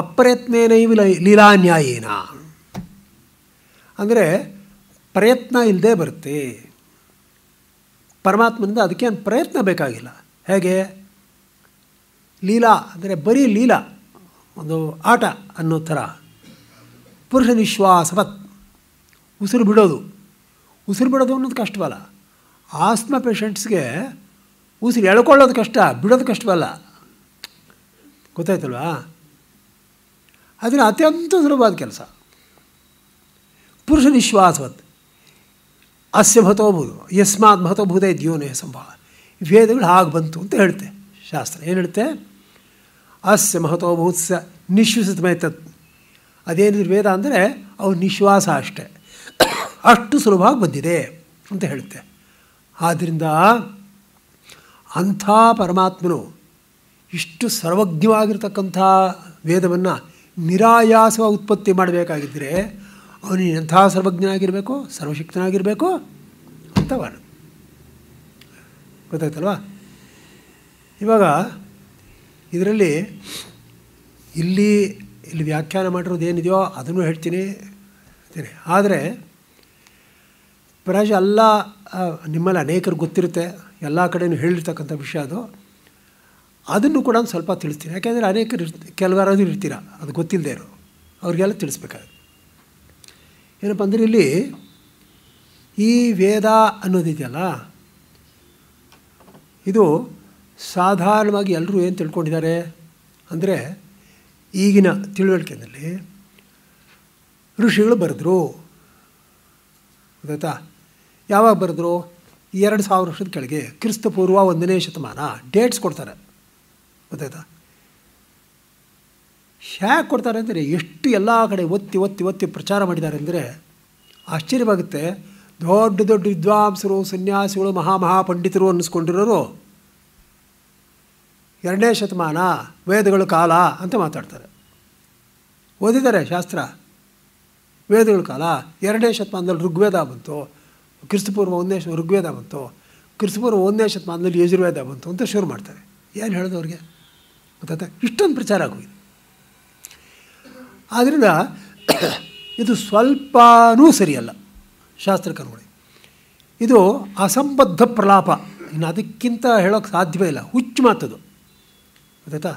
ಅಪ್ರಯತ್ನೇನೈವ ಲೀಲಾನ್ಯಾಯೇನ ಅಂದರೆ ಪ್ರಯತ್ನ ಇಲ್ಲದೆ ಬರುತ್ತೆ ಪರಮಾತ್ಮನಿಂದ ಅದಕ್ಕೇನು ಪ್ರಯತ್ನ ಬೇಕಾಗಿಲ್ಲ ಹೇಗೆ ಲೀಲಾ ಅಂದರೆ ಬರೀ ಲೀಲಾ ಒಂದು ಆಟ ಅನ್ನೋ ಥರ ಪುರುಷ ನಿಶ್ವಾಸವತ್ ಉಸಿರು ಬಿಡೋದು ಉಸಿರು ಬಿಡೋದು ಅನ್ನೋದು ಕಷ್ಟವಲ್ಲ ಆಸ್ಮಾ ಪೇಷಂಟ್ಸ್ಗೆ ಉಸಿರು ಎಳ್ಕೊಳ್ಳೋದು ಕಷ್ಟ ಬಿಡೋದು ಕಷ್ಟವಲ್ಲ ಗೊತ್ತಾಯ್ತಲ್ವಾ ಅದನ್ನು ಅತ್ಯಂತ ಸುಲಭವಾದ ಕೆಲಸ ಪುರುಷ ನಿಶ್ವಾಸವತ್ ಅಸ್ಯ ಮಹತೋಭೂತ ಯಸ್ಮಾತ್ ಭತೋಭೂತ ದ್ಯೋನೇ ಸಂಭವ ವೇದಗಳು ಹಾಗೆ ಬಂತು ಅಂತ ಹೇಳುತ್ತೆ ಶಾಸ್ತ್ರ ಏನು ಹೇಳುತ್ತೆ ಅಸ್ಯ ಮಹತೋಭೂತ್ಸ ನಿಶ್ವಸಿತ ತತ್ ಅದೇನಿದ್ರು ವೇದ ಅಂದರೆ ಅವು ನಿಶ್ವಾಸ ಅಷ್ಟೆ ಅಷ್ಟು ಸುಲಭವಾಗಿ ಬಂದಿದೆ ಅಂತ ಹೇಳುತ್ತೆ ಆದ್ದರಿಂದ ಅಂಥ ಪರಮಾತ್ಮನು ಇಷ್ಟು ಸರ್ವಜ್ಞವಾಗಿರ್ತಕ್ಕಂಥ ವೇದವನ್ನು ನಿರಾಯಾಸವಾಗಿ ಉತ್ಪತ್ತಿ ಮಾಡಬೇಕಾಗಿದ್ದರೆ ಅವನು ಎಂಥ ಸರ್ವಜ್ಞನಾಗಿರಬೇಕು ಸರ್ವಶಕ್ತನಾಗಿರಬೇಕು ಅಂತವನು ಗೊತ್ತಾಯ್ತಲ್ವಾ ಇವಾಗ ಇದರಲ್ಲಿ ಇಲ್ಲಿ ಇಲ್ಲಿ ವ್ಯಾಖ್ಯಾನ ಮಾಡಿರೋದು ಏನಿದೆಯೋ ಅದನ್ನು ಹೇಳ್ತೀನಿ ಆದರೆ ಪ್ರಾಜ್ ಎಲ್ಲ ನಿಮ್ಮಲ್ಲಿ ಅನೇಕರು ಗೊತ್ತಿರುತ್ತೆ ಎಲ್ಲ ಕಡೆಯೂ ಹೇಳಿರ್ತಕ್ಕಂಥ ವಿಷಯ ಅದು ಅದನ್ನು ಕೂಡ ಸ್ವಲ್ಪ ತಿಳಿಸ್ತೀನಿ ಯಾಕೆಂದರೆ ಅನೇಕರು ಇರ್ತೀ ಕೆಲವರಾದ್ರೂ ಇರ್ತೀರ ಅದು ಗೊತ್ತಿಲ್ಲದೆ ಇರೋ ಅವ್ರಿಗೆಲ್ಲ ತಿಳಿಸ್ಬೇಕಾಗುತ್ತೆ ಏನಪ್ಪ ಅಂದರೆ ಇಲ್ಲಿ ಈ ವೇದ ಅನ್ನೋದಿದೆಯಲ್ಲ ಇದು ಸಾಧಾರಣವಾಗಿ ಎಲ್ಲರೂ ಏನು ತಿಳ್ಕೊಂಡಿದ್ದಾರೆ ಅಂದರೆ ಈಗಿನ ತಿಳುವಳಿಕೆಯಲ್ಲಿ ಋಷಿಗಳು ಬರೆದ್ರು ಗೊತ್ತಾಯ್ತಾ ಯಾವಾಗ ಬರೆದ್ರು ಎರಡು ಸಾವಿರ ವರ್ಷದ ಕೆಳಗೆ ಕ್ರಿಸ್ತಪೂರ್ವ ಒಂದನೇ ಶತಮಾನ ಡೇಟ್ಸ್ ಕೊಡ್ತಾರೆ ಗೊತ್ತಾಯ್ತಾ ಹ್ಯಾ ಕೊಡ್ತಾರೆ ಅಂದರೆ ಎಷ್ಟು ಎಲ್ಲ ಕಡೆ ಒತ್ತಿ ಒತ್ತಿ ಒತ್ತಿ ಪ್ರಚಾರ ಮಾಡಿದ್ದಾರೆ ಅಂದರೆ ಆಶ್ಚರ್ಯವಾಗುತ್ತೆ ದೊಡ್ಡ ದೊಡ್ಡ ವಿದ್ವಾಂಸರು ಸನ್ಯಾಸಿಗಳು ಮಹಾಮಹಾಪಂಡಿತರು ಅನ್ನಿಸ್ಕೊಂಡಿರೋರು ಎರಡನೇ ಶತಮಾನ ವೇದಗಳ ಕಾಲ ಅಂತ ಮಾತಾಡ್ತಾರೆ ಓದಿದ್ದಾರೆ ಶಾಸ್ತ್ರ ವೇದಗಳ ಕಾಲ ಎರಡನೇ ಶತಮಾನದಲ್ಲಿ ಋಗ್ವೇದ ಬಂತು ಕ್ರಿಸ್ತಪೂರ್ವ ಒಂದನೇ ಋಗ್ವೇದ ಬಂತು ಕ್ರಿಸ್ತಪೂರ್ವ ಒಂದನೇ ಶತಮಾನದಲ್ಲಿ ಯಜುರ್ವೇದ ಬಂತು ಅಂತ ಶುರು ಮಾಡ್ತಾರೆ ಏನು ಹೇಳೋದು ಅವ್ರಿಗೆ ಗೊತ್ತಾಯ್ತಾ ಇಷ್ಟೊಂದು ಪ್ರಚಾರ ಆಗೋಗಿದೆ ಆದ್ದರಿಂದ ಇದು ಸ್ವಲ್ಪನೂ ಸರಿಯಲ್ಲ ಶಾಸ್ತ್ರಕರ್ಮಗಳು ಇದು ಅಸಂಬದ್ಧ ಪ್ರಲಾಪ ಇನ್ನು ಅದಕ್ಕಿಂತ ಹೇಳೋಕ್ಕೆ ಸಾಧ್ಯವೇ ಇಲ್ಲ ಹುಚ್ಚು ಮಾತದು ಗೊತ್ತಾಯ್ತಾ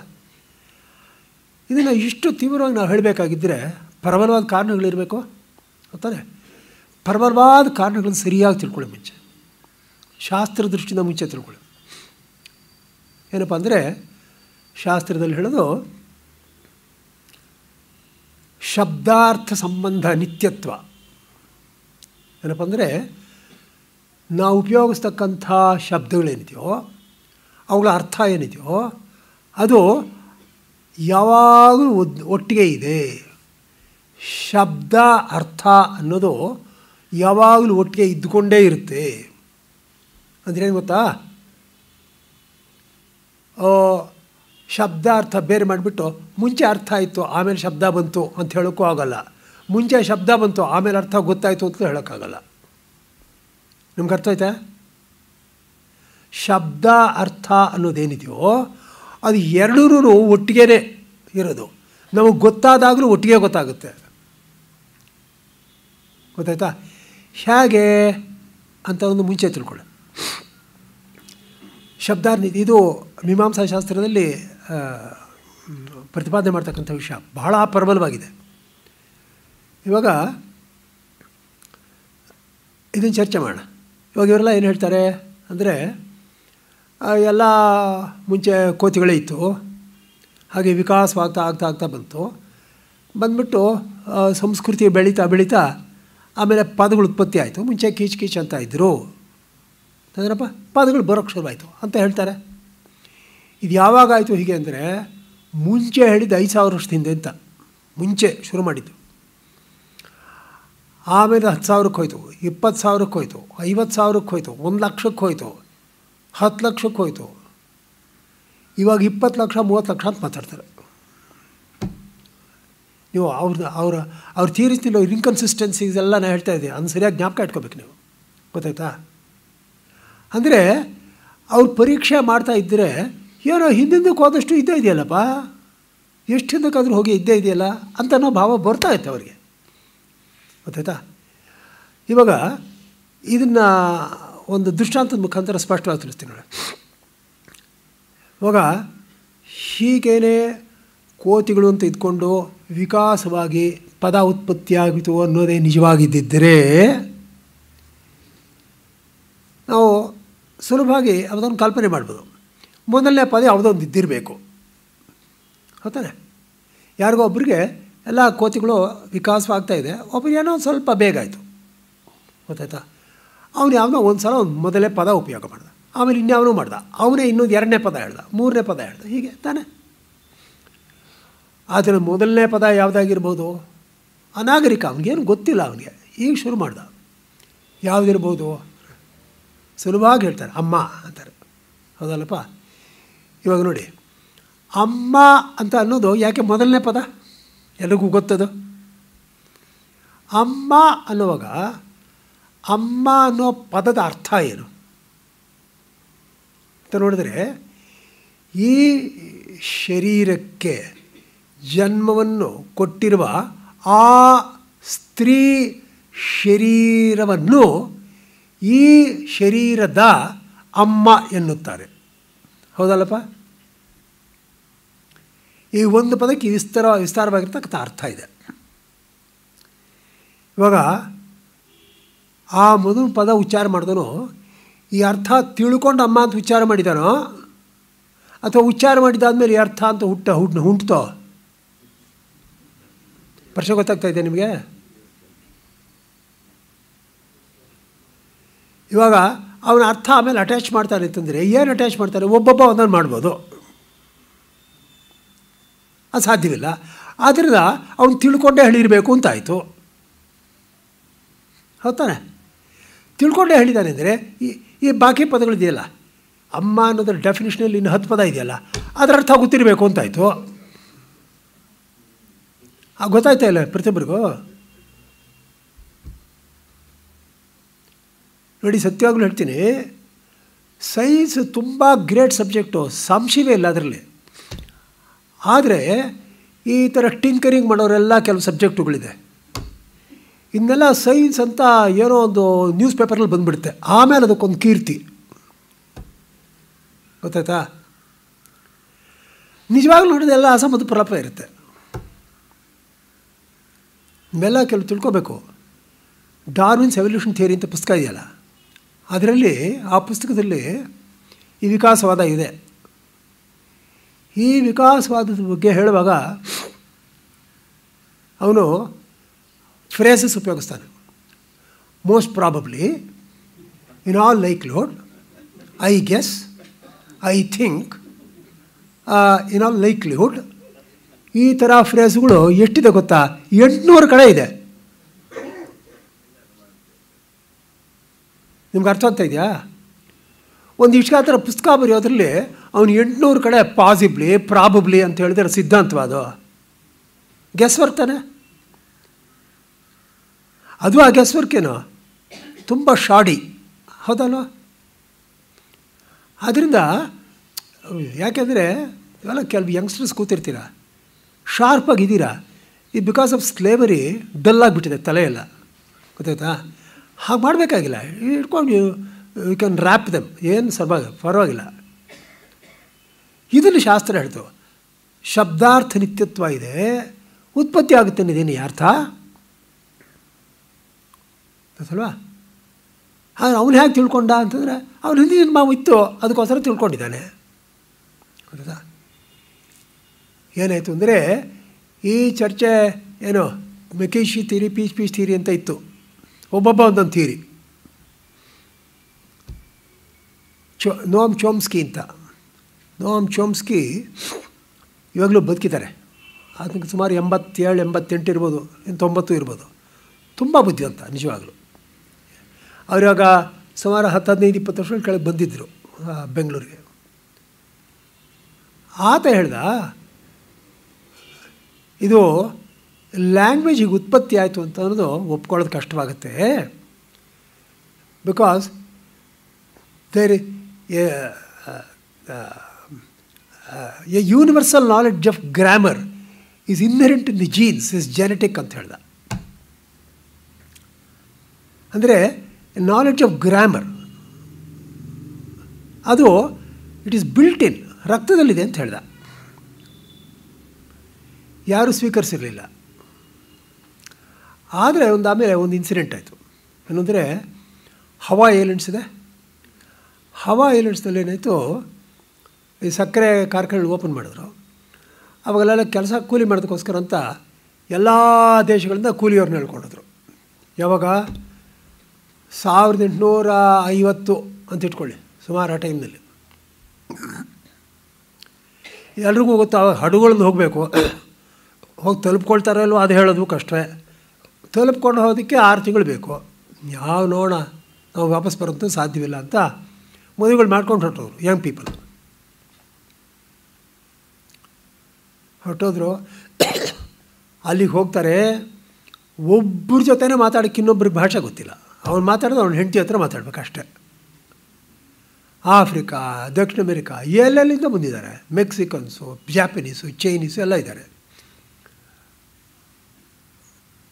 ಇದನ್ನು ಇಷ್ಟು ತೀವ್ರವಾಗಿ ನಾವು ಹೇಳಬೇಕಾಗಿದ್ದರೆ ಪ್ರಬಲವಾದ ಕಾರಣಗಳಿರಬೇಕು ಗೊತ್ತಾರೆ ಪ್ರಬಲವಾದ ಕಾರಣಗಳನ್ನು ಸರಿಯಾಗಿ ತಿಳ್ಕೊಳ್ಳಿ ಮುಂಚೆ ಶಾಸ್ತ್ರ ದೃಷ್ಟಿಯಿಂದ ಮುಂಚೆ ತಿಳ್ಕೊಳ್ಳಿ ಏನಪ್ಪ ಅಂದರೆ ಶಾಸ್ತ್ರದಲ್ಲಿ ಹೇಳೋದು ಶಬ್ದಾರ್ಥ ಸಂಬಂಧ ನಿತ್ಯತ್ವ ಏನಪ್ಪ ಅಂದರೆ ನಾವು ಉಪಯೋಗಿಸ್ತಕ್ಕಂಥ ಶಬ್ದಗಳೇನಿದೆಯೋ ಅವುಗಳ ಅರ್ಥ ಏನಿದೆಯೋ ಅದು ಯಾವಾಗಲೂ ಒಟ್ಟಿಗೆ ಇದೆ ಶಬ್ದ ಅರ್ಥ ಅನ್ನೋದು ಯಾವಾಗಲೂ ಒಟ್ಟಿಗೆ ಇದ್ದುಕೊಂಡೇ ಇರುತ್ತೆ ಅಂದರೆ ಏನು ಗೊತ್ತಾ ಶಬ್ದ ಅರ್ಥ ಬೇರೆ ಮಾಡಿಬಿಟ್ಟು ಮುಂಚೆ ಅರ್ಥ ಆಯಿತು ಆಮೇಲೆ ಶಬ್ದ ಬಂತು ಅಂತ ಹೇಳೋಕ್ಕೂ ಆಗೋಲ್ಲ ಮುಂಚೆ ಶಬ್ದ ಬಂತು ಆಮೇಲೆ ಅರ್ಥ ಗೊತ್ತಾಯಿತು ಅಂತಲೂ ಹೇಳೋಕ್ಕಾಗಲ್ಲ ನಿಮ್ಗೆ ಅರ್ಥ ಆಯ್ತಾ ಶಬ್ದ ಅರ್ಥ ಅನ್ನೋದೇನಿದೆಯೋ ಅದು ಎರಡೂ ಒಟ್ಟಿಗೆ ಇರೋದು ನಮಗೆ ಗೊತ್ತಾದಾಗಲೂ ಒಟ್ಟಿಗೆ ಗೊತ್ತಾಗುತ್ತೆ ಗೊತ್ತಾಯ್ತಾ ಹೇಗೆ ಅಂತ ಒಂದು ಮುಂಚೆ ತಿಳ್ಕೊಳ್ಳಿ ಶಬ್ದಾರ್ನಿ ಇದು ಮೀಮಾಂಸಾ ಶಾಸ್ತ್ರದಲ್ಲಿ ಪ್ರತಿಪಾದನೆ ಮಾಡ್ತಕ್ಕಂಥ ವಿಷಯ ಬಹಳ ಪ್ರಬಲವಾಗಿದೆ ಇವಾಗ ಇದನ್ನು ಚರ್ಚೆ ಮಾಡೋಣ ಇವಾಗ ಇವರೆಲ್ಲ ಏನು ಹೇಳ್ತಾರೆ ಅಂದರೆ ಎಲ್ಲ ಮುಂಚೆ ಕೋತಿಗಳೇ ಇತ್ತು ಹಾಗೆ ವಿಕಾಸವಾಗ್ತಾ ಆಗ್ತಾ ಆಗ್ತಾ ಬಂತು ಬಂದ್ಬಿಟ್ಟು ಸಂಸ್ಕೃತಿ ಬೆಳೀತಾ ಬೆಳೀತಾ ಆಮೇಲೆ ಪದಗಳು ಉತ್ಪತ್ತಿ ಆಯಿತು ಮುಂಚೆ ಕೀಚ್ ಕೀಚ್ ಅಂತ ಇದ್ದರು ಅಂದ್ರಪ್ಪ ಪದಗಳು ಬರೋಕ್ಕೆ ಶುರುವಾಯಿತು ಅಂತ ಹೇಳ್ತಾರೆ ಇದು ಯಾವಾಗ ಹೀಗೆ ಅಂದರೆ ಮುಂಚೆ ಹೇಳಿದ್ದು ಐದು ಸಾವಿರ ವರ್ಷದ ಹಿಂದೆ ಅಂತ ಮುಂಚೆ ಶುರು ಮಾಡಿದ್ದು ಆಮೇಲೆ ಹತ್ತು ಸಾವಿರಕ್ಕೆ ಹೋಯಿತು ಇಪ್ಪತ್ತು ಸಾವಿರಕ್ಕೆ ಹೋಯಿತು ಐವತ್ತು ಸಾವಿರಕ್ಕೆ ಹೋಯ್ತು ಒಂದು ಲಕ್ಷಕ್ಕೆ ಹೋಯಿತು ಹತ್ತು ಲಕ್ಷಕ್ಕೆ ಹೋಯಿತು ಇವಾಗ ಇಪ್ಪತ್ತು ಲಕ್ಷ ಮೂವತ್ತು ಲಕ್ಷ ಅಂತ ಮಾತಾಡ್ತಾರೆ ನೀವು ಅವ್ರದ್ದು ಅವರ ಅವ್ರ ತೀರಿಸ್ತಿಲ್ಲೋ ಇನ್ಕನ್ಸಿಸ್ಟೆನ್ಸೀಸ್ ಎಲ್ಲ ನಾನು ಹೇಳ್ತಾ ಇದ್ದೀನಿ ಅದನ್ನು ಸರಿಯಾಗಿ ಜ್ಞಾಪಕ ಇಟ್ಕೋಬೇಕು ನೀವು ಗೊತ್ತಾಯ್ತಾ ಅಂದರೆ ಅವ್ರು ಪರೀಕ್ಷೆ ಮಾಡ್ತಾ ಇದ್ದರೆ ಏನೋ ಹಿಂದಿಂದಕ್ಕೆ ಹೋದಷ್ಟು ಇದ್ದೇ ಇದೆಯಲ್ಲಪ್ಪ ಎಷ್ಟು ಹಿಂದಕ್ಕಾದರೂ ಹೋಗಿ ಇದ್ದೇ ಇದೆಯಲ್ಲ ಅಂತ ನಾವು ಭಾವ ಬರ್ತಾ ಇತ್ತು ಅವರಿಗೆ ಗೊತ್ತಾಯ್ತಾ ಇವಾಗ ಇದನ್ನು ಒಂದು ದೃಷ್ಟಾಂತದ ಮುಖಾಂತರ ಸ್ಪಷ್ಟವಾಗಿ ತಿಳಿಸ್ತೀನಿ ನೋಡಿ ಇವಾಗ ಹೀಗೇನೆ ಕೋತಿಗಳು ಅಂತ ಇದ್ಕೊಂಡು ವಿಕಾಸವಾಗಿ ಪದ ಉತ್ಪತ್ತಿಯಾಗಿತು ಅನ್ನೋದೇ ನಿಜವಾಗಿದ್ದರೆ ನಾವು ಸುಲಭವಾಗಿ ಅದನ್ನು ಕಲ್ಪನೆ ಮಾಡ್ಬೋದು ಮೊದಲನೇ ಪದ ಯಾವುದೋ ಒಂದು ಇದ್ದಿರಬೇಕು ಹೋಗ್ತಾನೆ ಯಾರಿಗೋ ಒಬ್ಬರಿಗೆ ಎಲ್ಲ ಕೋತಿಗಳು ವಿಕಾಸವಾಗ್ತಾಯಿದೆ ಇದೆ ಒಬ್ಬರು ಏನೋ ಸ್ವಲ್ಪ ಬೇಗ ಆಯಿತು ಗೊತ್ತಾಯ್ತಾ ಅವನು ಯಾವನೋ ಒಂದು ಸಲ ಒಂದು ಮೊದಲೇ ಪದ ಉಪಯೋಗ ಮಾಡ್ದ ಆಮೇಲೆ ಇನ್ಯಾವನೂ ಮಾಡ್ದ ಅವನೇ ಇನ್ನೊಂದು ಎರಡನೇ ಪದ ಹೇಳ್ದ ಮೂರನೇ ಪದ ಹೇಳ್ದೆ ಹೀಗೆ ತಾನೆ ಆದರೆ ಮೊದಲನೇ ಪದ ಯಾವುದಾಗಿರ್ಬೋದು ಅನಾಗರಿಕ ಅವನಿಗೇನು ಗೊತ್ತಿಲ್ಲ ಅವನಿಗೆ ಈಗ ಶುರು ಮಾಡ್ದ ಯಾವುದಿರ್ಬೋದು ಸುಲಭವಾಗಿ ಹೇಳ್ತಾರೆ ಅಮ್ಮ ಅಂತಾರೆ ಹೌದಲ್ಲಪ್ಪ ಇವಾಗ ನೋಡಿ ಅಮ್ಮ ಅಂತ ಅನ್ನೋದು ಯಾಕೆ ಮೊದಲನೇ ಪದ ಎಲ್ರಿಗೂ ಗೊತ್ತದು ಅಮ್ಮ ಅನ್ನುವಾಗ ಅಮ್ಮ ಅನ್ನೋ ಪದದ ಅರ್ಥ ಏನು ಅಂತ ನೋಡಿದರೆ ಈ ಶರೀರಕ್ಕೆ ಜನ್ಮವನ್ನು ಕೊಟ್ಟಿರುವ ಆ ಸ್ತ್ರೀ ಶರೀರವನ್ನು ಈ ಶರೀರದ ಅಮ್ಮ ಎನ್ನುತ್ತಾರೆ ಹೌದಲ್ಲಪ್ಪ ಈ ಒಂದು ಪದಕ್ಕೆ ವಿಸ್ತಾರ ವಿಸ್ತಾರವಾಗಿರ್ತಕ್ಕಂಥ ಅರ್ಥ ಇದೆ ಇವಾಗ ಆ ಮೊದಲು ಪದ ಉಚ್ಚಾರ ಮಾಡಿದನು ಈ ಅರ್ಥ ತಿಳ್ಕೊಂಡು ಅಮ್ಮ ಅಂತ ಉಚ್ಚಾರ ಮಾಡಿದಾನೋ ಅಥವಾ ಉಚ್ಚಾರ ಮಾಡಿದ್ದಾದಮೇಲೆ ಈ ಅರ್ಥ ಅಂತ ಹುಟ್ಟ ಹುಟ್ಟು ಹುಂಟ್ತೋ ಪ್ರಶ್ನೆ ಗೊತ್ತಾಗ್ತಾ ಇದೆ ನಿಮಗೆ ಇವಾಗ ಅವನ ಅರ್ಥ ಆಮೇಲೆ ಅಟ್ಯಾಚ್ ಮಾಡ್ತಾರೆ ಅಂತಂದರೆ ಏನು ಅಟ್ಯಾಚ್ ಮಾಡ್ತಾರೆ ಒಬ್ಬೊಬ್ಬ ಒಂದನ್ನು ಮಾಡ್ಬೋದು ಅದು ಸಾಧ್ಯವಿಲ್ಲ ಆದ್ದರಿಂದ ಅವನು ತಿಳ್ಕೊಂಡೇ ಹೇಳಿರಬೇಕು ಅಂತಾಯಿತು ಹೌದಾನೆ ತಿಳ್ಕೊಂಡೇ ಹೇಳಿದ್ದಾನೆ ಅಂದರೆ ಈ ಈ ಬಾಕಿ ಪದಗಳಿದೆಯಲ್ಲ ಅಮ್ಮ ಅನ್ನೋದ್ರ ಡೆಫಿನೇಷನಲ್ಲಿ ಇನ್ನು ಹತ್ತು ಪದ ಇದೆಯಲ್ಲ ಅದರ ಅರ್ಥ ಗೊತ್ತಿರಬೇಕು ಅಂತಾಯಿತು ಗೊತ್ತಾಯ್ತಾ ಇಲ್ಲ ಪ್ರತಿಯೊಬ್ಬರಿಗೂ ನೋಡಿ ಸತ್ಯವಾಗ್ಲೂ ಹೇಳ್ತೀನಿ ಸೈನ್ಸ್ ತುಂಬ ಗ್ರೇಟ್ ಸಬ್ಜೆಕ್ಟು ಸಂಶಯವೇ ಇಲ್ಲ ಅದರಲ್ಲಿ ಆದರೆ ಈ ಥರ ಟಿಂಕರಿಂಗ್ ಮಾಡೋರೆಲ್ಲ ಕೆಲವು ಸಬ್ಜೆಕ್ಟುಗಳಿದೆ ಇನ್ನೆಲ್ಲ ಸೈನ್ಸ್ ಅಂತ ಏನೋ ಒಂದು ನ್ಯೂಸ್ ಪೇಪರಲ್ಲಿ ಬಂದುಬಿಡುತ್ತೆ ಆಮೇಲೆ ಅದಕ್ಕೊಂದು ಕೀರ್ತಿ ಗೊತ್ತಾಯ್ತಾ ನಿಜವಾಗ್ಲೂ ನೋಡಿದ್ರೆ ಎಲ್ಲ ಅಸಮದ ಪ್ರಲಾಪ ಇರುತ್ತೆ ಇನ್ನೆಲ್ಲ ಕೆಲವು ತಿಳ್ಕೊಬೇಕು ಡಾರ್ವಿನ್ಸ್ ಎವಲ್ಯೂಷನ್ ಥಿಯರಿ ಅಂತ ಪುಸ್ತಕ ಇದೆಯಲ್ಲ ಅದರಲ್ಲಿ ಆ ಪುಸ್ತಕದಲ್ಲಿ ಈ ವಿಕಾಸವಾದ ಇದೆ ಈ ವಿಕಾಸವಾದದ ಬಗ್ಗೆ ಹೇಳುವಾಗ ಅವನು ಫ್ರೇಸಸ್ ಉಪಯೋಗಿಸ್ತಾನೆ most probably in all like load I guess I think in all likelihood ಈ ಥರ ಫ್ರೇಸ್ಗಳು ಎಷ್ಟಿದೆ ಗೊತ್ತಾ ಎಂಟುನೂರು ಕಡೆ ಇದೆ ನಿಮ್ಗೆ ಅರ್ಥ ಆಗ್ತಾ ಇದೆಯಾ ಒಂದು ವಿಷಯ ಪುಸ್ತಕ ಬರೆಯೋದ್ರಲ್ಲಿ ಅವನು ಎಂಟುನೂರು ಕಡೆ ಪಾಸಿಬ್ಲಿ ಪ್ರಾಬಬ್ಲಿ ಅಂತ ಹೇಳಿದ್ರೆ ಸಿದ್ಧಾಂತವಾದ ಗೆಸ್ ವರ್ಕ್ ತಾನೆ ಅದು ಆ ಗೆಸ್ ವರ್ಕೇನೋ ತುಂಬ ಶಾಡಿ ಹೌದಲ್ವ ಆದ್ದರಿಂದ ಯಾಕೆಂದರೆ ಇವೆಲ್ಲ ಕೆಲವು ಯಂಗ್ಸ್ಟರ್ಸ್ ಕೂತಿರ್ತೀರ ಶಾರ್ಪಾಗಿದ್ದೀರಾ ಈ ಬಿಕಾಸ್ ಆಫ್ ಸ್ಲೇವರಿ ಡಲ್ಲಾಗಿಬಿಟ್ಟಿದೆ ತಲೆಯೆಲ್ಲ ಗೊತ್ತಾಯ್ತಾ ಹಾಗೆ ಮಾಡಬೇಕಾಗಿಲ್ಲ ಇಟ್ಕೊಂಡು ಯು ಕ್ಯಾನ್ ರ್ಯಾಪ್ ದಮ್ ಏನು ಸರ್ವಾಗ ಪರವಾಗಿಲ್ಲ ಇದನ್ನು ಶಾಸ್ತ್ರ ಹೇಳ್ತು ಶಬ್ದಾರ್ಥ ನಿತ್ಯತ್ವ ಇದೆ ಉತ್ಪತ್ತಿ ಆಗುತ್ತೆ ಅನ್ನೋದೇನು ಅರ್ಥ ಅಲ್ವಾ ಆದರೆ ಅವನು ಹೇಗೆ ತಿಳ್ಕೊಂಡ ಅಂತಂದರೆ ಅವನು ಹಿಂದಿನ ಮಾವು ಇತ್ತು ಅದಕ್ಕೋಸ್ಕರ ತಿಳ್ಕೊಂಡಿದ್ದಾನೆ ಗೊತ್ತಾ ಏನಾಯಿತು ಅಂದರೆ ಈ ಚರ್ಚೆ ಏನು ಮೆಕೇಶಿ ತೀರಿ ಪೀಚ್ ಪೀಚ್ ತೀರಿ ಅಂತ ಇತ್ತು ಒಬ್ಬೊಬ್ಬ ಒಂದೊಂದು ಥಿಯರಿ ಚೊ ನೋಮ್ ಚೋಮ್ಸ್ಕಿ ಅಂತ ನೋಮ್ ಚೋಮ್ಸ್ಕಿ ಇವಾಗಲೂ ಬದುಕಿದ್ದಾರೆ ಅದಕ್ಕೆ ಸುಮಾರು ಎಂಬತ್ತೇಳು ಎಂಬತ್ತೆಂಟು ಇರ್ಬೋದು ಇನ್ನು ತೊಂಬತ್ತು ಇರ್ಬೋದು ತುಂಬ ಬುದ್ಧಿವಂತ ನಿಜವಾಗಲೂ ಅವರಿವಾಗ ಸುಮಾರು ಹತ್ತು ಹದಿನೈದು ಇಪ್ಪತ್ತು ವರ್ಷಗಳ ಕೆಳಗೆ ಬಂದಿದ್ದರು ಬೆಂಗಳೂರಿಗೆ ಆತ ಹೇಳ್ದ ಇದು ಲ್ಯಾಂಗ್ವೇಜ್ ಹೀಗೆ ಉತ್ಪತ್ತಿ ಆಯಿತು ಅಂತ ಅನ್ನೋದು ಒಪ್ಕೊಳ್ಳೋದು ಕಷ್ಟವಾಗುತ್ತೆ because there a universal knowledge of grammar is inherent in the genes is genetic ಅಂತ ಹೇಳ್ದ ಅಂದರೆ ನಾಲೆಡ್ಜ್ ಆಫ್ ಗ್ರಾಮರ್ ಅದು ಇಟ್ ಈಸ್ ಬಿಲ್ಟ್ ಇನ್ ರಕ್ತದಲ್ಲಿದೆ ಅಂತ ಹೇಳ್ದ ಯಾರೂ ಸ್ವೀಕರಿಸಿರಲಿಲ್ಲ ಆದರೆ ಒಂದು ಆಮೇಲೆ ಒಂದು ಇನ್ಸಿಡೆಂಟ್ ಆಯಿತು ಏನಂದರೆ ಹವಾ ಏಲೆಂಟ್ಸ್ ಇದೆ ಹವಾ ಏಲೆಂಟ್ಸ್ನಲ್ಲಿ ಏನಾಯಿತು ಈ ಸಕ್ಕರೆ ಕಾರ್ಖಾನೆ ಓಪನ್ ಮಾಡಿದ್ರು ಅವಾಗಲೆಲ್ಲ ಕೆಲಸ ಕೂಲಿ ಮಾಡೋದಕ್ಕೋಸ್ಕರ ಅಂತ ಎಲ್ಲ ದೇಶಗಳಿಂದ ಕೂಲಿಯವ್ರನ್ನ ಹೇಳ್ಕೊಂಡಿದ್ರು ಯಾವಾಗ ಸಾವಿರದ ಎಂಟುನೂರ ಐವತ್ತು ಅಂತ ಇಟ್ಕೊಳ್ಳಿ ಸುಮಾರು ಆ ಟೈಮ್ನಲ್ಲಿ ಎಲ್ರಿಗೂ ಗೊತ್ತಾ ಹಡುಗಳದ್ದು ಹೋಗಬೇಕು ಹೋಗಿ ತಲುಪ್ಕೊಳ್ತಾರೋ ಅದು ಹೇಳೋದು ಕಷ್ಟವೇ ತಲುಪ್ಕೊಂಡು ಹೋಗೋದಕ್ಕೆ ಆರು ತಿಂಗಳು ಬೇಕು ಯಾವ ನೋಡ ನಾವು ವಾಪಸ್ ಬರೋಂಥ ಸಾಧ್ಯವಿಲ್ಲ ಅಂತ ಮದುವೆಗಳು ಮಾಡ್ಕೊಂಡು ಹೊರಟೋರು ಯಂಗ್ ಪೀಪಲ್ ಹೊರಟೋದ್ರು ಅಲ್ಲಿಗೆ ಹೋಗ್ತಾರೆ ಒಬ್ಬರ ಜೊತೆನೇ ಮಾತಾಡೋಕ್ಕೆ ಇನ್ನೊಬ್ಬರಿಗೆ ಭಾಷೆ ಗೊತ್ತಿಲ್ಲ ಅವ್ನು ಮಾತಾಡಿದ್ರೆ ಅವ್ನ ಹೆಂಡತಿ ಹತ್ರ ಮಾತಾಡಬೇಕಷ್ಟೆ ಆಫ್ರಿಕಾ ದಕ್ಷಿಣ ಅಮೆರಿಕಾ ಎಲ್ಲೆಲ್ಲಿಂದ ಬಂದಿದ್ದಾರೆ ಮೆಕ್ಸಿಕನ್ಸು ಜಾಪನೀಸು ಚೈನೀಸು ಎಲ್ಲ ಇದ್ದಾರೆ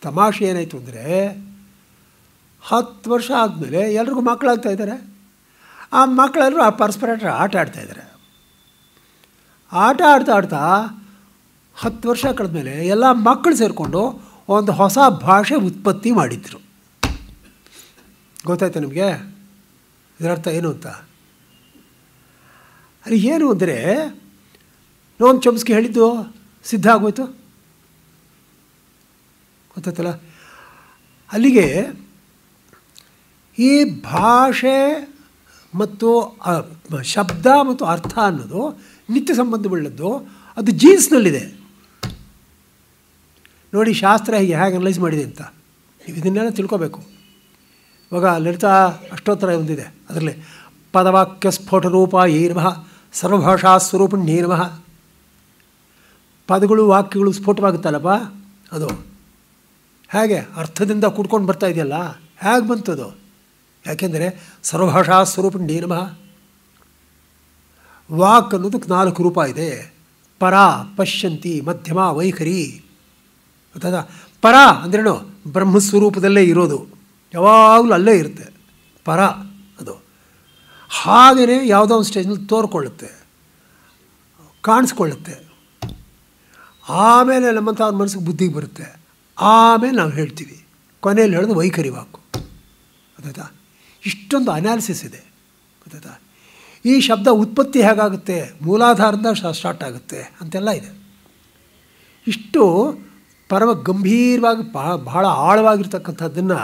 ತಮಾಷೆ ಏನಾಯಿತು ಅಂದರೆ ಹತ್ತು ವರ್ಷ ಆದಮೇಲೆ ಎಲ್ರಿಗೂ ಮಕ್ಕಳಾಗ್ತಾ ಇದ್ದಾರೆ ಆ ಮಕ್ಕಳೆಲ್ಲರೂ ಆ ಪರಸ್ಪರ ಆಟ ಆಡ್ತಾ ಇದ್ದಾರೆ ಆಟ ಆಡ್ತಾ ಆಡ್ತಾ ಹತ್ತು ವರ್ಷ ಕಳೆದ್ಮೇಲೆ ಎಲ್ಲ ಮಕ್ಕಳು ಸೇರಿಕೊಂಡು ಒಂದು ಹೊಸ ಭಾಷೆ ಉತ್ಪತ್ತಿ ಮಾಡಿದ್ರು ಗೊತ್ತಾಯ್ತು ನಿಮಗೆ ಇದರರ್ಥ ಏನು ಅಂತ ಅಲ್ಲಿ ಏನು ಅಂದರೆ ನೋನ್ ಚಮಸ್ಕಿ ಹೇಳಿದ್ದು ಸಿದ್ಧ ಆಗೋಯ್ತು ಗೊತ್ತಾಯ್ತಲ್ಲ ಅಲ್ಲಿಗೆ ಈ ಭಾಷೆ ಮತ್ತು ಶಬ್ದ ಮತ್ತು ಅರ್ಥ ಅನ್ನೋದು ನಿತ್ಯ ಸಂಬಂಧವುಳ್ಳದ್ದು ಅದು ಜೀನ್ಸ್ನಲ್ಲಿದೆ ನೋಡಿ ಶಾಸ್ತ್ರ ಹೇಗೆ ಹೇಗೆ ಅನಲೈಸ್ ಮಾಡಿದೆ ಅಂತ ನೀವು ಇದನ್ನೆಲ್ಲ ತಿಳ್ಕೋಬೇಕು ಇವಾಗ ಲಲಿತ ಅಷ್ಟೋತ್ತರ ಒಂದಿದೆ ಅದರಲ್ಲಿ ಪದವಾಕ್ಯ ಸ್ಫೋಟ ರೂಪ ಏನಮಃ ಸರ್ವಭಾಷಾ ಸ್ವರೂಪಣ್ಯೇ ಪದಗಳು ವಾಕ್ಯಗಳು ಸ್ಫೋಟವಾಗುತ್ತಲ್ಲಪ್ಪ ಅದು ಹೇಗೆ ಅರ್ಥದಿಂದ ಕೂಡ್ಕೊಂಡು ಬರ್ತಾ ಇದೆಯಲ್ಲ ಹೇಗೆ ಬಂತದು ಯಾಕೆಂದರೆ ಸರ್ವಭಾಷಾ ಸ್ವರೂಪ ನೀರ್ಮ ವಾಕ್ ಅನ್ನೋದಕ್ಕೆ ನಾಲ್ಕು ರೂಪ ಇದೆ ಪರ ಪಶ್ಯಂತಿ ಮಧ್ಯಮ ವೈಖರಿ ಅಥದ ಪರ ಅಂದ್ರೇನು ಬ್ರಹ್ಮಸ್ವರೂಪದಲ್ಲೇ ಇರೋದು ಯಾವಾಗಲೂ ಅಲ್ಲೇ ಇರುತ್ತೆ ಪರ ಅದು ಹಾಗೆಯೇ ಯಾವುದೋ ಒಂದು ಸ್ಟೇಜ್ನಲ್ಲಿ ತೋರ್ಕೊಳ್ಳುತ್ತೆ ಕಾಣಿಸ್ಕೊಳ್ಳುತ್ತೆ ಆಮೇಲೆ ನಮ್ಮಂಥ ಅವ್ರ ಮನಸ್ಸಿಗೆ ಬುದ್ಧಿಗೆ ಬರುತ್ತೆ ಆಮೇಲೆ ನಾವು ಹೇಳ್ತೀವಿ ಕೊನೆಯಲ್ಲಿ ಹೇಳೋದು ವೈಖರಿ ವಾಕು ಗೊತ್ತಾಯ್ತಾ ಇಷ್ಟೊಂದು ಅನಾಲಿಸಿಸ್ ಇದೆ ಗೊತ್ತಾಯ್ತಾ ಈ ಶಬ್ದ ಉತ್ಪತ್ತಿ ಹೇಗಾಗುತ್ತೆ ಮೂಲಾಧಾರದಿಂದ ಸ್ಟಾರ್ಟ್ ಆಗುತ್ತೆ ಅಂತೆಲ್ಲ ಇದೆ ಇಷ್ಟು ಪರಮ ಗಂಭೀರವಾಗಿ ಬಹಳ ಆಳವಾಗಿರ್ತಕ್ಕಂಥದ್ದನ್ನು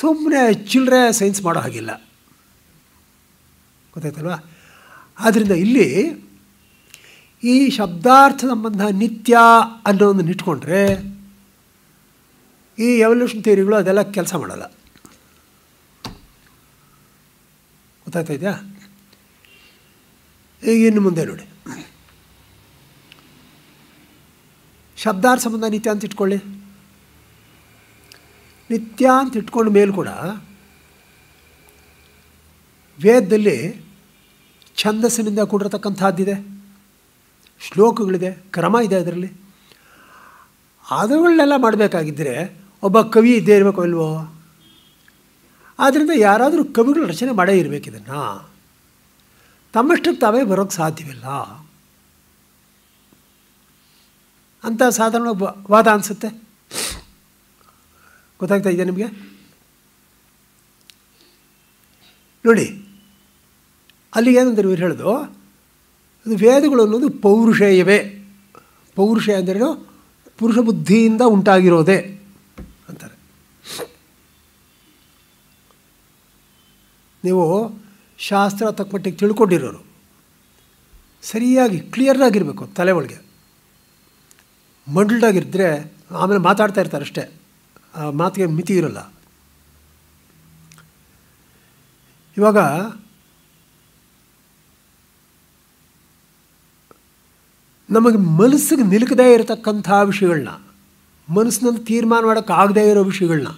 ಸುಮ್ಮನೆ ಚಿಲ್ಲರೆ ಸೈನ್ಸ್ ಮಾಡೋ ಹಾಗಿಲ್ಲ ಗೊತ್ತಾಯ್ತಲ್ವಾ ಆದ್ದರಿಂದ ಇಲ್ಲಿ ಈ ಶಬ್ದಾರ್ಥ ಸಂಬಂಧ ನಿತ್ಯ ಅನ್ನೋದನ್ನು ಇಟ್ಕೊಂಡ್ರೆ ಈ ಎವಲ್ಯೂಷನ್ ಥಿಯರಿಗಳು ಅದೆಲ್ಲ ಕೆಲಸ ಮಾಡಲ್ಲ ಗೊತ್ತಾಗ್ತಾ ಇದೆಯಾ ಈಗ ಇನ್ನು ಮುಂದೆ ನೋಡಿ ಶಬ್ದಾರ್ ಸಂಬಂಧ ನಿತ್ಯ ಅಂತ ಇಟ್ಕೊಳ್ಳಿ ನಿತ್ಯ ಅಂತ ಇಟ್ಕೊಂಡ ಮೇಲೆ ಕೂಡ ವೇದದಲ್ಲಿ ಛಂದಸ್ಸಿನಿಂದ ಕೂಡಿರತಕ್ಕಂಥದ್ದಿದೆ ಶ್ಲೋಕಗಳಿದೆ ಕ್ರಮ ಇದೆ ಅದರಲ್ಲಿ ಅದುಗಳನ್ನೆಲ್ಲ ಮಾಡಬೇಕಾಗಿದ್ದರೆ ಒಬ್ಬ ಕವಿ ಇದ್ದೇ ಇರಬೇಕು ಅಲ್ವೋ ಆದ್ದರಿಂದ ಯಾರಾದರೂ ಕವಿಗಳು ರಚನೆ ಮಾಡೇ ಇರಬೇಕು ಇದನ್ನು ತಮ್ಮಷ್ಟಕ್ಕೆ ತಾವೇ ಬರೋಕ್ಕೆ ಸಾಧ್ಯವಿಲ್ಲ ಅಂತ ಸಾಧಾರಣ ವಾದ ಅನಿಸುತ್ತೆ ಗೊತ್ತಾಗ್ತಾ ಇದೆಯಾ ನಿಮಗೆ ನೋಡಿ ಅಲ್ಲಿ ಏನಂದ್ರೆ ಇವ್ರು ಹೇಳೋದು ಅದು ವೇದಗಳು ಅನ್ನೋದು ಪೌರುಷೇಯವೇ ಪೌರುಷ ಅಂದ್ರೇನು ಪುರುಷ ಬುದ್ಧಿಯಿಂದ ಉಂಟಾಗಿರೋದೇ ನೀವು ಶಾಸ್ತ್ರ ತಕ್ಕಮಟ್ಟಿಗೆ ತಿಳ್ಕೊಂಡಿರೋರು ಸರಿಯಾಗಿ ಕ್ಲಿಯರ್ನಾಗಿರಬೇಕು ತಲೆ ಒಳಗೆ ಮಂಡಲ್ಡಾಗಿದ್ದರೆ ಆಮೇಲೆ ಮಾತಾಡ್ತಾ ಇರ್ತಾರೆ ಅಷ್ಟೇ ಆ ಮಾತಿಗೆ ಮಿತಿ ಇರಲ್ಲ ಇವಾಗ ನಮಗೆ ಮನಸ್ಸಿಗೆ ನಿಲುಕದೇ ಇರತಕ್ಕಂಥ ವಿಷಯಗಳನ್ನ ಮನಸ್ಸಿನಲ್ಲಿ ತೀರ್ಮಾನ ಮಾಡೋಕ್ಕಾಗದೇ ಇರೋ ವಿಷಯಗಳನ್ನ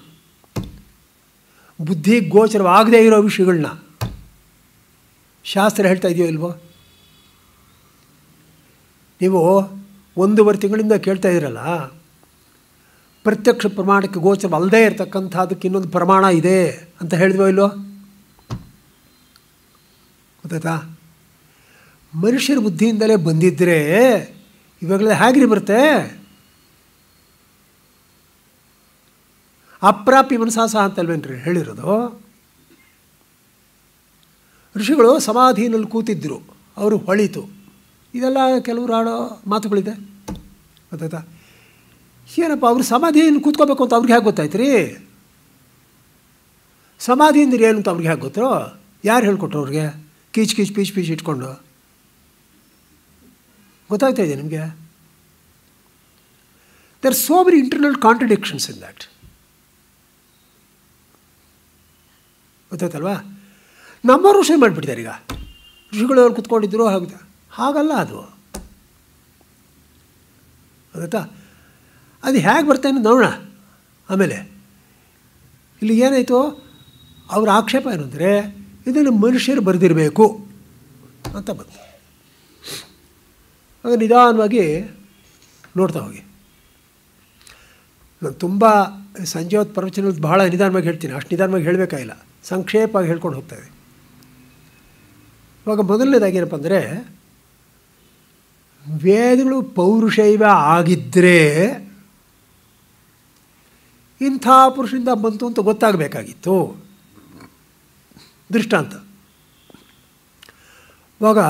ಬುದ್ಧಿ ಗೋಚರವಾಗದೇ ಇರೋ ವಿಷಯಗಳನ್ನ ಶಾಸ್ತ್ರ ಹೇಳ್ತಾ ಇದೆಯೋ ಇಲ್ವೋ ನೀವು ಒಂದೂವರೆ ತಿಂಗಳಿಂದ ಕೇಳ್ತಾ ಇದ್ದೀರಲ್ಲ ಪ್ರತ್ಯಕ್ಷ ಪ್ರಮಾಣಕ್ಕೆ ಗೋಚರವಲ್ಲದೇ ಅದಕ್ಕೆ ಇನ್ನೊಂದು ಪ್ರಮಾಣ ಇದೆ ಅಂತ ಹೇಳಿದ್ವೋ ಇಲ್ವೋ ಗೊತ್ತಾಯ್ತಾ ಮನುಷ್ಯರ ಬುದ್ಧಿಯಿಂದಲೇ ಬಂದಿದ್ದರೆ ಇವಾಗಲೇ ಹೇಗ್ರಿ ಬರುತ್ತೆ ಅಪ್ರಾಪ್ಯ ಮನಸಾಸ ಅಂತಲ್ವೇನು ಅಂತಲ್ವೇನ್ರಿ ಹೇಳಿರೋದು ಋಷಿಗಳು ಸಮಾಧಿನಲ್ಲಿ ಕೂತಿದ್ದರು ಅವರು ಹೊಳಿತು ಇದೆಲ್ಲ ಕೆಲವರು ಆಡೋ ಮಾತುಗಳಿದೆ ಗೊತ್ತಾಯ್ತಾ ಏನಪ್ಪ ಅವರು ಸಮಾಧಿಯನ್ನು ಕೂತ್ಕೋಬೇಕು ಅಂತ ಅವ್ರಿಗೆ ಹೇಗೆ ಗೊತ್ತಾಯ್ತು ರೀ ಸಮಾಧಿ ಅಂದ್ರೆ ಏನು ಅಂತ ಅವ್ರಿಗೆ ಹೇಗೆ ಗೊತ್ತು ಯಾರು ಹೇಳ್ಕೊಟ್ರು ಅವ್ರಿಗೆ ಕೀಚ್ ಕೀಚ್ ಪೀಚ್ ಪೀಚ್ ಇಟ್ಕೊಂಡು ಗೊತ್ತಾಗ್ತಾ ಇದೆ ನಿಮಗೆ there so many internal contradictions in that ಗೊತ್ತಾಯ್ತಲ್ವಾ ನಮ್ಮ ಋಷಿ ಮಾಡಿಬಿಡ್ತಾರೆ ಈಗ ಋಷಿಗಳು ಅವ್ರು ಕುತ್ಕೊಂಡಿದ್ರು ಹಾಗೆ ಹಾಗಲ್ಲ ಅದು ಗೊತ್ತಾ ಅದು ಹೇಗೆ ಬರ್ತಾ ಇನ್ನು ನೋಡೋಣ ಆಮೇಲೆ ಇಲ್ಲಿ ಏನಾಯಿತು ಅವರ ಆಕ್ಷೇಪ ಏನು ಅಂದರೆ ಇದನ್ನು ಮನುಷ್ಯರು ಬರೆದಿರಬೇಕು ಅಂತ ಬಂತು ಆಗ ನಿಧಾನವಾಗಿ ನೋಡ್ತಾ ಹೋಗಿ ನಾನು ತುಂಬ ಸಂಜೆ ಹೊತ್ತು ಪ್ರವಚನದಲ್ಲಿ ಬಹಳ ನಿಧಾನವಾಗಿ ಹೇಳ್ತೀನಿ ಅಷ್ಟು ನಿಧಾನವಾಗಿ ಹೇಳಬೇಕಾಗಿಲ್ಲ ಸಂಕ್ಷೇಪವಾಗಿ ಹೇಳ್ಕೊಂಡು ಹೋಗ್ತಾಯಿದೆ ಇವಾಗ ಏನಪ್ಪ ಅಂದರೆ ವೇದಗಳು ಪೌರುಷೈವ ಆಗಿದ್ದರೆ ಇಂಥ ಪುರುಷರಿಂದ ಬಂತು ಅಂತ ಗೊತ್ತಾಗಬೇಕಾಗಿತ್ತು ದೃಷ್ಟಾಂತ ಇವಾಗ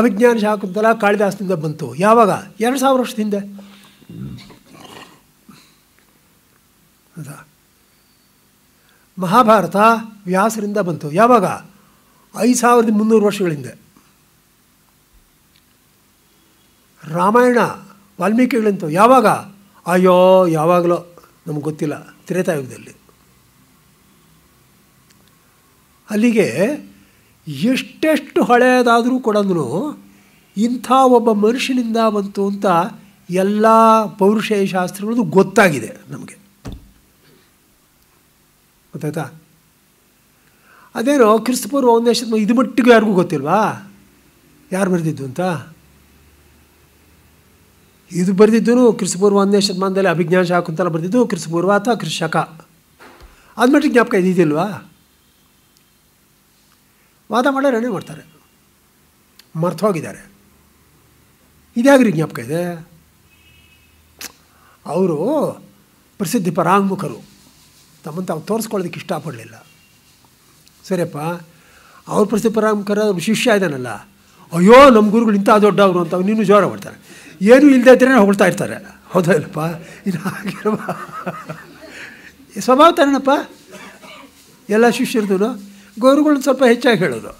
ಅವಿಜ್ಞಾನ ಶಾಕುಂತಲ ಕಾಳಿದಾಸದಿಂದ ಬಂತು ಯಾವಾಗ ಎರಡು ಸಾವಿರ ವರ್ಷದ ಹಿಂದೆ ಹೌದಾ ಮಹಾಭಾರತ ವ್ಯಾಸರಿಂದ ಬಂತು ಯಾವಾಗ ಐದು ಸಾವಿರದ ಮುನ್ನೂರು ವರ್ಷಗಳ ಹಿಂದೆ ರಾಮಾಯಣ ವಾಲ್ಮೀಕಿಗಳಂತೂ ಯಾವಾಗ ಅಯ್ಯೋ ಯಾವಾಗಲೋ ನಮ್ಗೆ ಗೊತ್ತಿಲ್ಲ ತ್ರೇತಾಯುಗದಲ್ಲಿ ಅಲ್ಲಿಗೆ ಎಷ್ಟೆಷ್ಟು ಹಳೆಯದಾದರೂ ಕೊಡೋದ್ರೂ ಇಂಥ ಒಬ್ಬ ಮನುಷ್ಯನಿಂದ ಬಂತು ಅಂತ ಎಲ್ಲ ಪೌರುಷೇಯ ಶಾಸ್ತ್ರಗಳದ್ದು ಗೊತ್ತಾಗಿದೆ ನಮಗೆ ಗೊತ್ತಾಯ್ತಾ ಅದೇನು ಕ್ರಿಸ್ತಪೂರ್ವ ಒಂದೇ ಶತಮಾನ ಇದು ಮಟ್ಟಿಗೂ ಯಾರಿಗೂ ಗೊತ್ತಿಲ್ವಾ ಯಾರು ಬರೆದಿದ್ದು ಅಂತ ಇದು ಬರೆದಿದ್ದು ಕ್ರಿಸ್ತಪೂರ್ವ ಒಂದೇ ಶತಮಾನದಲ್ಲಿ ಅಭಿಜ್ಞಾನ ಶಾಖ ಅಂತೆಲ್ಲ ಬರೆದಿದ್ದು ಕ್ರಿಸ್ತಪೂರ್ವ ಅಥವಾ ಕೃಷಕ ಅದು ಮಟ್ಟಿಗೆ ಜ್ಞಾಪಕ ಇದ್ದಿದ್ದಿಲ್ವಾ ವಾದ ಮಾಡೋರೇನೇ ಮಾಡ್ತಾರೆ ಮರ್ತು ಹೋಗಿದ್ದಾರೆ ಇದ್ಯಾಗ್ರಿ ಜ್ಞಾಪಕ ಇದೆ ಅವರು ಪ್ರಸಿದ್ಧಿ ಪರಾಂಗುಖರು ತಮ್ಮನ್ನು ತಾವು ತೋರಿಸ್ಕೊಳ್ಳೋದಕ್ಕೆ ಇಷ್ಟಪಡಲಿಲ್ಲ ಸರಿಯಪ್ಪ ಅವ್ರ ಪ್ರಸಿದ್ಧಪರಾಮಕರ ಪರಾಮಕರ ಶಿಷ್ಯ ಇದ್ದಾನಲ್ಲ ಅಯ್ಯೋ ನಮ್ಮ ಗುರುಗಳು ಇಂಥ ದೊಡ್ಡವರು ಅಂತ ನೀನು ಜೋರ ಮಾಡ್ತಾರೆ ಏನೂ ಇಲ್ಲದೇ ಇದ್ದರೆ ಹೊಗಳ್ತಾ ಇರ್ತಾರೆ ಹೌದಾ ಇಲ್ಲಪ್ಪ ಹಾಗಿರುವ ಸ್ವಭಾವ ತಾನೇನಪ್ಪ ಎಲ್ಲ ಶಿಷ್ಯರದ್ದು ಗುರುಗಳನ್ನ ಸ್ವಲ್ಪ ಹೆಚ್ಚಾಗಿ ಹೇಳೋದು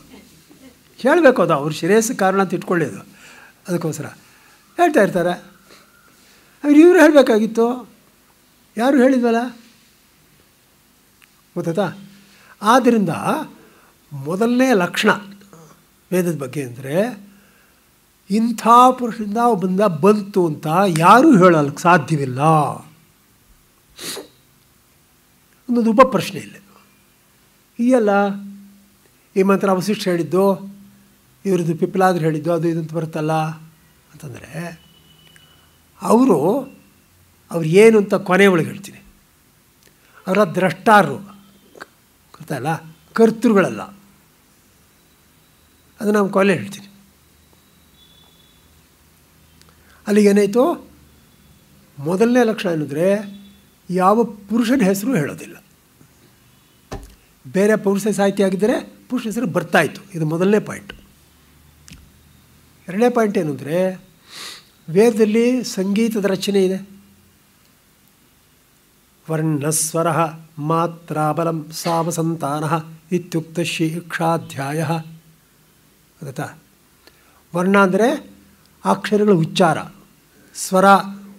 ಹೇಳಬೇಕು ಅದು ಅವ್ರ ಶ್ರೇಯಸ್ ಕಾರಣ ಅಂತ ಇಟ್ಕೊಳ್ಳೋದು ಅದಕ್ಕೋಸ್ಕರ ಹೇಳ್ತಾ ಇರ್ತಾರೆ ಅವ್ರು ಇವರು ಹೇಳಬೇಕಾಗಿತ್ತು ಯಾರು ಹೇಳಿದ್ವಲ್ಲ ಗೊತ್ತಾಯ್ತಾ ಆದ್ದರಿಂದ ಮೊದಲನೇ ಲಕ್ಷಣ ವೇದದ ಬಗ್ಗೆ ಅಂದರೆ ಇಂಥ ಪುರುಷರಿಂದ ಒಬ್ಬಂದ ಬಂತು ಅಂತ ಯಾರೂ ಹೇಳಲಿಕ್ಕೆ ಸಾಧ್ಯವಿಲ್ಲ ಅನ್ನೋದು ಉಪ ಪ್ರಶ್ನೆ ಇಲ್ಲ ಇದೆಯಲ್ಲ ಈ ಮಂತ್ರ ಅವಶಿಷ್ಟ ಹೇಳಿದ್ದು ಇವ್ರದ್ದು ಪಿಪ್ಪಲಾದ್ರು ಹೇಳಿದ್ದು ಅದು ಇದಂತ ಬರುತ್ತಲ್ಲ ಅಂತಂದರೆ ಅವರು ಅವ್ರು ಏನು ಅಂತ ಕೊನೆ ಒಳಗೆ ಹೇಳ್ತೀನಿ ಅವರ ದ್ರಷ್ಟಾರರು ಅಲ್ಲ ಕರ್ತೃಗಳಲ್ಲ ಅದು ನಾವು ಕಾಲೇ ಹೇಳ್ತೀನಿ ಅಲ್ಲಿಗೇನಾಯಿತು ಮೊದಲನೇ ಲಕ್ಷಣ ಏನಂದರೆ ಯಾವ ಪುರುಷನ ಹೆಸರು ಹೇಳೋದಿಲ್ಲ ಬೇರೆ ಪುರುಷ ಸಾಹಿತ್ಯ ಆಗಿದ್ದರೆ ಪುರುಷ ಹೆಸರು ಬರ್ತಾಯಿತ್ತು ಇದು ಮೊದಲನೇ ಪಾಯಿಂಟ್ ಎರಡನೇ ಪಾಯಿಂಟ್ ಏನು ಅಂದರೆ ವೇದದಲ್ಲಿ ಸಂಗೀತದ ರಚನೆ ಇದೆ ವರ್ಣಸ್ವರ ಮಾತ್ರಾಬಲಂ ಸಾವಸಂತಾನಃ ಇತ್ಯುಕ್ತ ಶಿಕ್ಷಾಧ್ಯಾಯ ಅದತ ವರ್ಣ ಅಂದರೆ ಅಕ್ಷರಗಳ ಉಚ್ಚಾರ ಸ್ವರ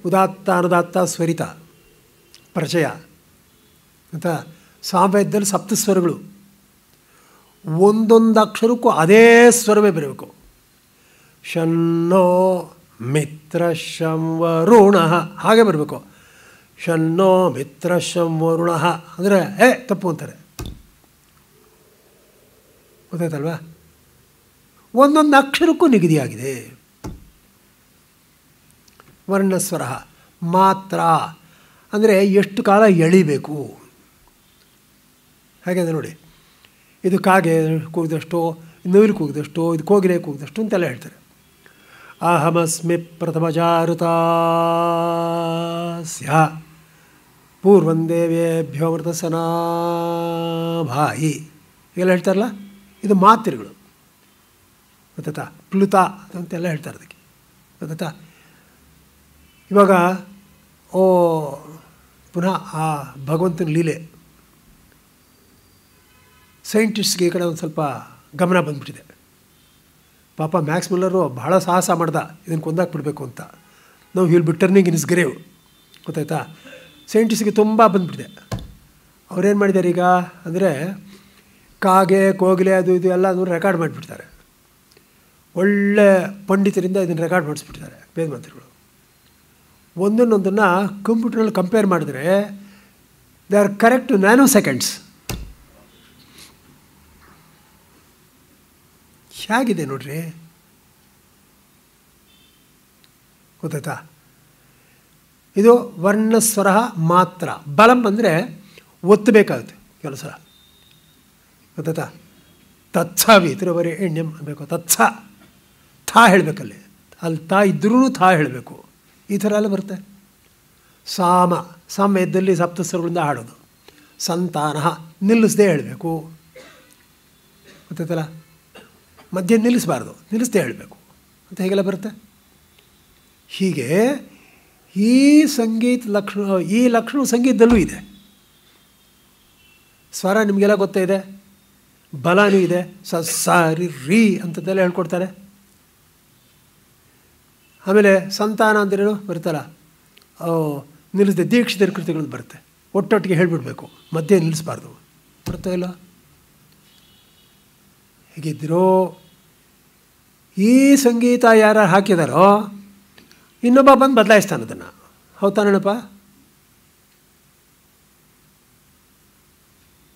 ಉದಾತ್ತ ಅನುದಾತ್ತ ಸ್ವರಿತ ಪರಿಚಯ ಅಂತ ಸಪ್ತ ಸಪ್ತಸ್ವರಗಳು ಒಂದೊಂದು ಅಕ್ಷರಕ್ಕೂ ಅದೇ ಸ್ವರವೇ ಬರಬೇಕು ಶನ್ನೋ ಮಿತ್ರ ಶಂವರುಣ ಹಾಗೆ ಬರಬೇಕು ಶನ್ನೋ ಶಂ ವರುಣ ಅಂದರೆ ಏ ತಪ್ಪು ಅಂತಾರೆ ಗೊತ್ತಾಯ್ತಲ್ವಾ ಒಂದೊಂದು ಅಕ್ಷರಕ್ಕೂ ನಿಗದಿಯಾಗಿದೆ ವರ್ಣಸ್ವರ ಮಾತ್ರ ಅಂದರೆ ಎಷ್ಟು ಕಾಲ ಎಳಿಬೇಕು ಹಾಗೆ ನೋಡಿ ಇದು ಕಾಗೆ ಕೂಗಿದಷ್ಟೋ ನವಿಲು ಕೂಗಿದಷ್ಟೋ ಇದು ಕೋಗಿಲೆ ಕೂಗಿದಷ್ಟು ಅಂತೆಲ್ಲ ಹೇಳ್ತಾರೆ ಅಹಮಸ್ಮಿ ಜಾರುತಾ ಸ್ಯಾ ಪೂರ್ವಂ ಸನಾಭಾಯಿ ಎಲ್ಲ ಹೇಳ್ತಾರಲ್ಲ ಇದು ಮಾತ್ರೆಗಳು ಗೊತ್ತಾ ಪ್ಲುತ ಅಂತೆಲ್ಲ ಹೇಳ್ತಾರೆ ಅದಕ್ಕೆ ಗೊತ್ತಾ ಇವಾಗ ಓ ಪುನಃ ಆ ಭಗವಂತನ ಲೀಲೆ ಸೈಂಟಿಸ್ಟ್ಗೆ ಈ ಕಡೆ ಒಂದು ಸ್ವಲ್ಪ ಗಮನ ಬಂದ್ಬಿಟ್ಟಿದೆ ಪಾಪ ಮ್ಯಾಕ್ಸ್ ಮಿಲ್ಲರು ಬಹಳ ಸಾಹಸ ಮಾಡ್ದ ಇದನ್ನು ಕೊಂದಾಕ್ ಬಿಡಬೇಕು ಅಂತ ನಾವು he'll be turning turning in grave ಗೊತ್ತಾಯ್ತಾ ಸೈಂಟಿಸ್ಟ್ಗೆ ತುಂಬ ಬಂದುಬಿಟ್ಟಿದೆ ಅವ್ರೇನು ಮಾಡಿದ್ದಾರೆ ಈಗ ಅಂದರೆ ಕಾಗೆ ಕೋಗಿಲೆ ಅದು ಇದು ಎಲ್ಲ ಅದನ್ನು ರೆಕಾರ್ಡ್ ಮಾಡಿಬಿಡ್ತಾರೆ ಒಳ್ಳೆ ಪಂಡಿತರಿಂದ ಇದನ್ನು ರೆಕಾರ್ಡ್ ಮಾಡಿಸ್ಬಿಟ್ಟಿದ್ದಾರೆ ಬೇದ ಮಂತ್ರಿಗಳು ಒಂದನ್ನೊಂದನ್ನು ಕಂಪ್ಯೂಟರ್ನಲ್ಲಿ ಕಂಪೇರ್ ಮಾಡಿದ್ರೆ they are correct nanoseconds ಹೇಗಿದೆ ನೋಡ್ರಿ ಗೊತ್ತಾಯ್ತಾ ಇದು ವರ್ಣಸ್ವರ ಮಾತ್ರ ಬಲಂ ಅಂದರೆ ಒತ್ತಬೇಕಾಗುತ್ತೆ ಕೆಲವು ಸಲ ಗೊತ್ತಾಯ್ತಾ ತತ್ಸಾವಿ ತಿರುವರೆ ಎಣ್ಣೆ ಅನ್ಬೇಕು ತತ್ಸ ಥಾ ಹೇಳಬೇಕಲ್ಲಿ ಅಲ್ಲಿ ತಾ ಇದ್ರೂ ಥಾ ಹೇಳಬೇಕು ಈ ಥರ ಎಲ್ಲ ಬರುತ್ತೆ ಸಾಮ ಸಾಮ್ಯದಲ್ಲಿ ಸಪ್ತಸ್ವರಗಳಿಂದ ಹಾಡೋದು ಸಂತಾನ ನಿಲ್ಲಿಸದೆ ಹೇಳಬೇಕು ಗೊತ್ತಾಯ್ತಲ್ಲ ಮಧ್ಯ ನಿಲ್ಲಿಸಬಾರ್ದು ನಿಲ್ಲಿಸದೆ ಹೇಳಬೇಕು ಅಂತ ಹೇಗೆಲ್ಲ ಬರುತ್ತೆ ಹೀಗೆ ಈ ಸಂಗೀತ ಲಕ್ಷಣ ಈ ಲಕ್ಷಣ ಸಂಗೀತದಲ್ಲೂ ಇದೆ ಸ್ವರ ನಿಮಗೆಲ್ಲ ಗೊತ್ತೇ ಇದೆ ಬಲನೂ ಇದೆ ಸ ಸಾರಿ ರೀ ಅಂಥದ್ದೆಲ್ಲ ಹೇಳ್ಕೊಡ್ತಾರೆ ಆಮೇಲೆ ಸಂತಾನ ಬರುತ್ತಲ್ಲ ಓ ನಿಲ್ಲಿಸಿದೆ ದೀಕ್ಷಿತ ಕೃತಿಗಳು ಬರುತ್ತೆ ಒಟ್ಟೊಟ್ಟಿಗೆ ಹೇಳಿಬಿಡ್ಬೇಕು ಮಧ್ಯೆ ನಿಲ್ಲಿಸ್ಬಾರ್ದು ಬರ್ತಾ ಇಲ್ಲ ಹೀಗಿದ್ದರೂ ಈ ಸಂಗೀತ ಯಾರು ಹಾಕಿದಾರೋ ಇನ್ನೊಬ್ಬ ಬಂದು ಬದಲಾಯಿಸ್ತಾನೆ ಅದನ್ನು ಹೌದಾನಣ್ಣಪ್ಪ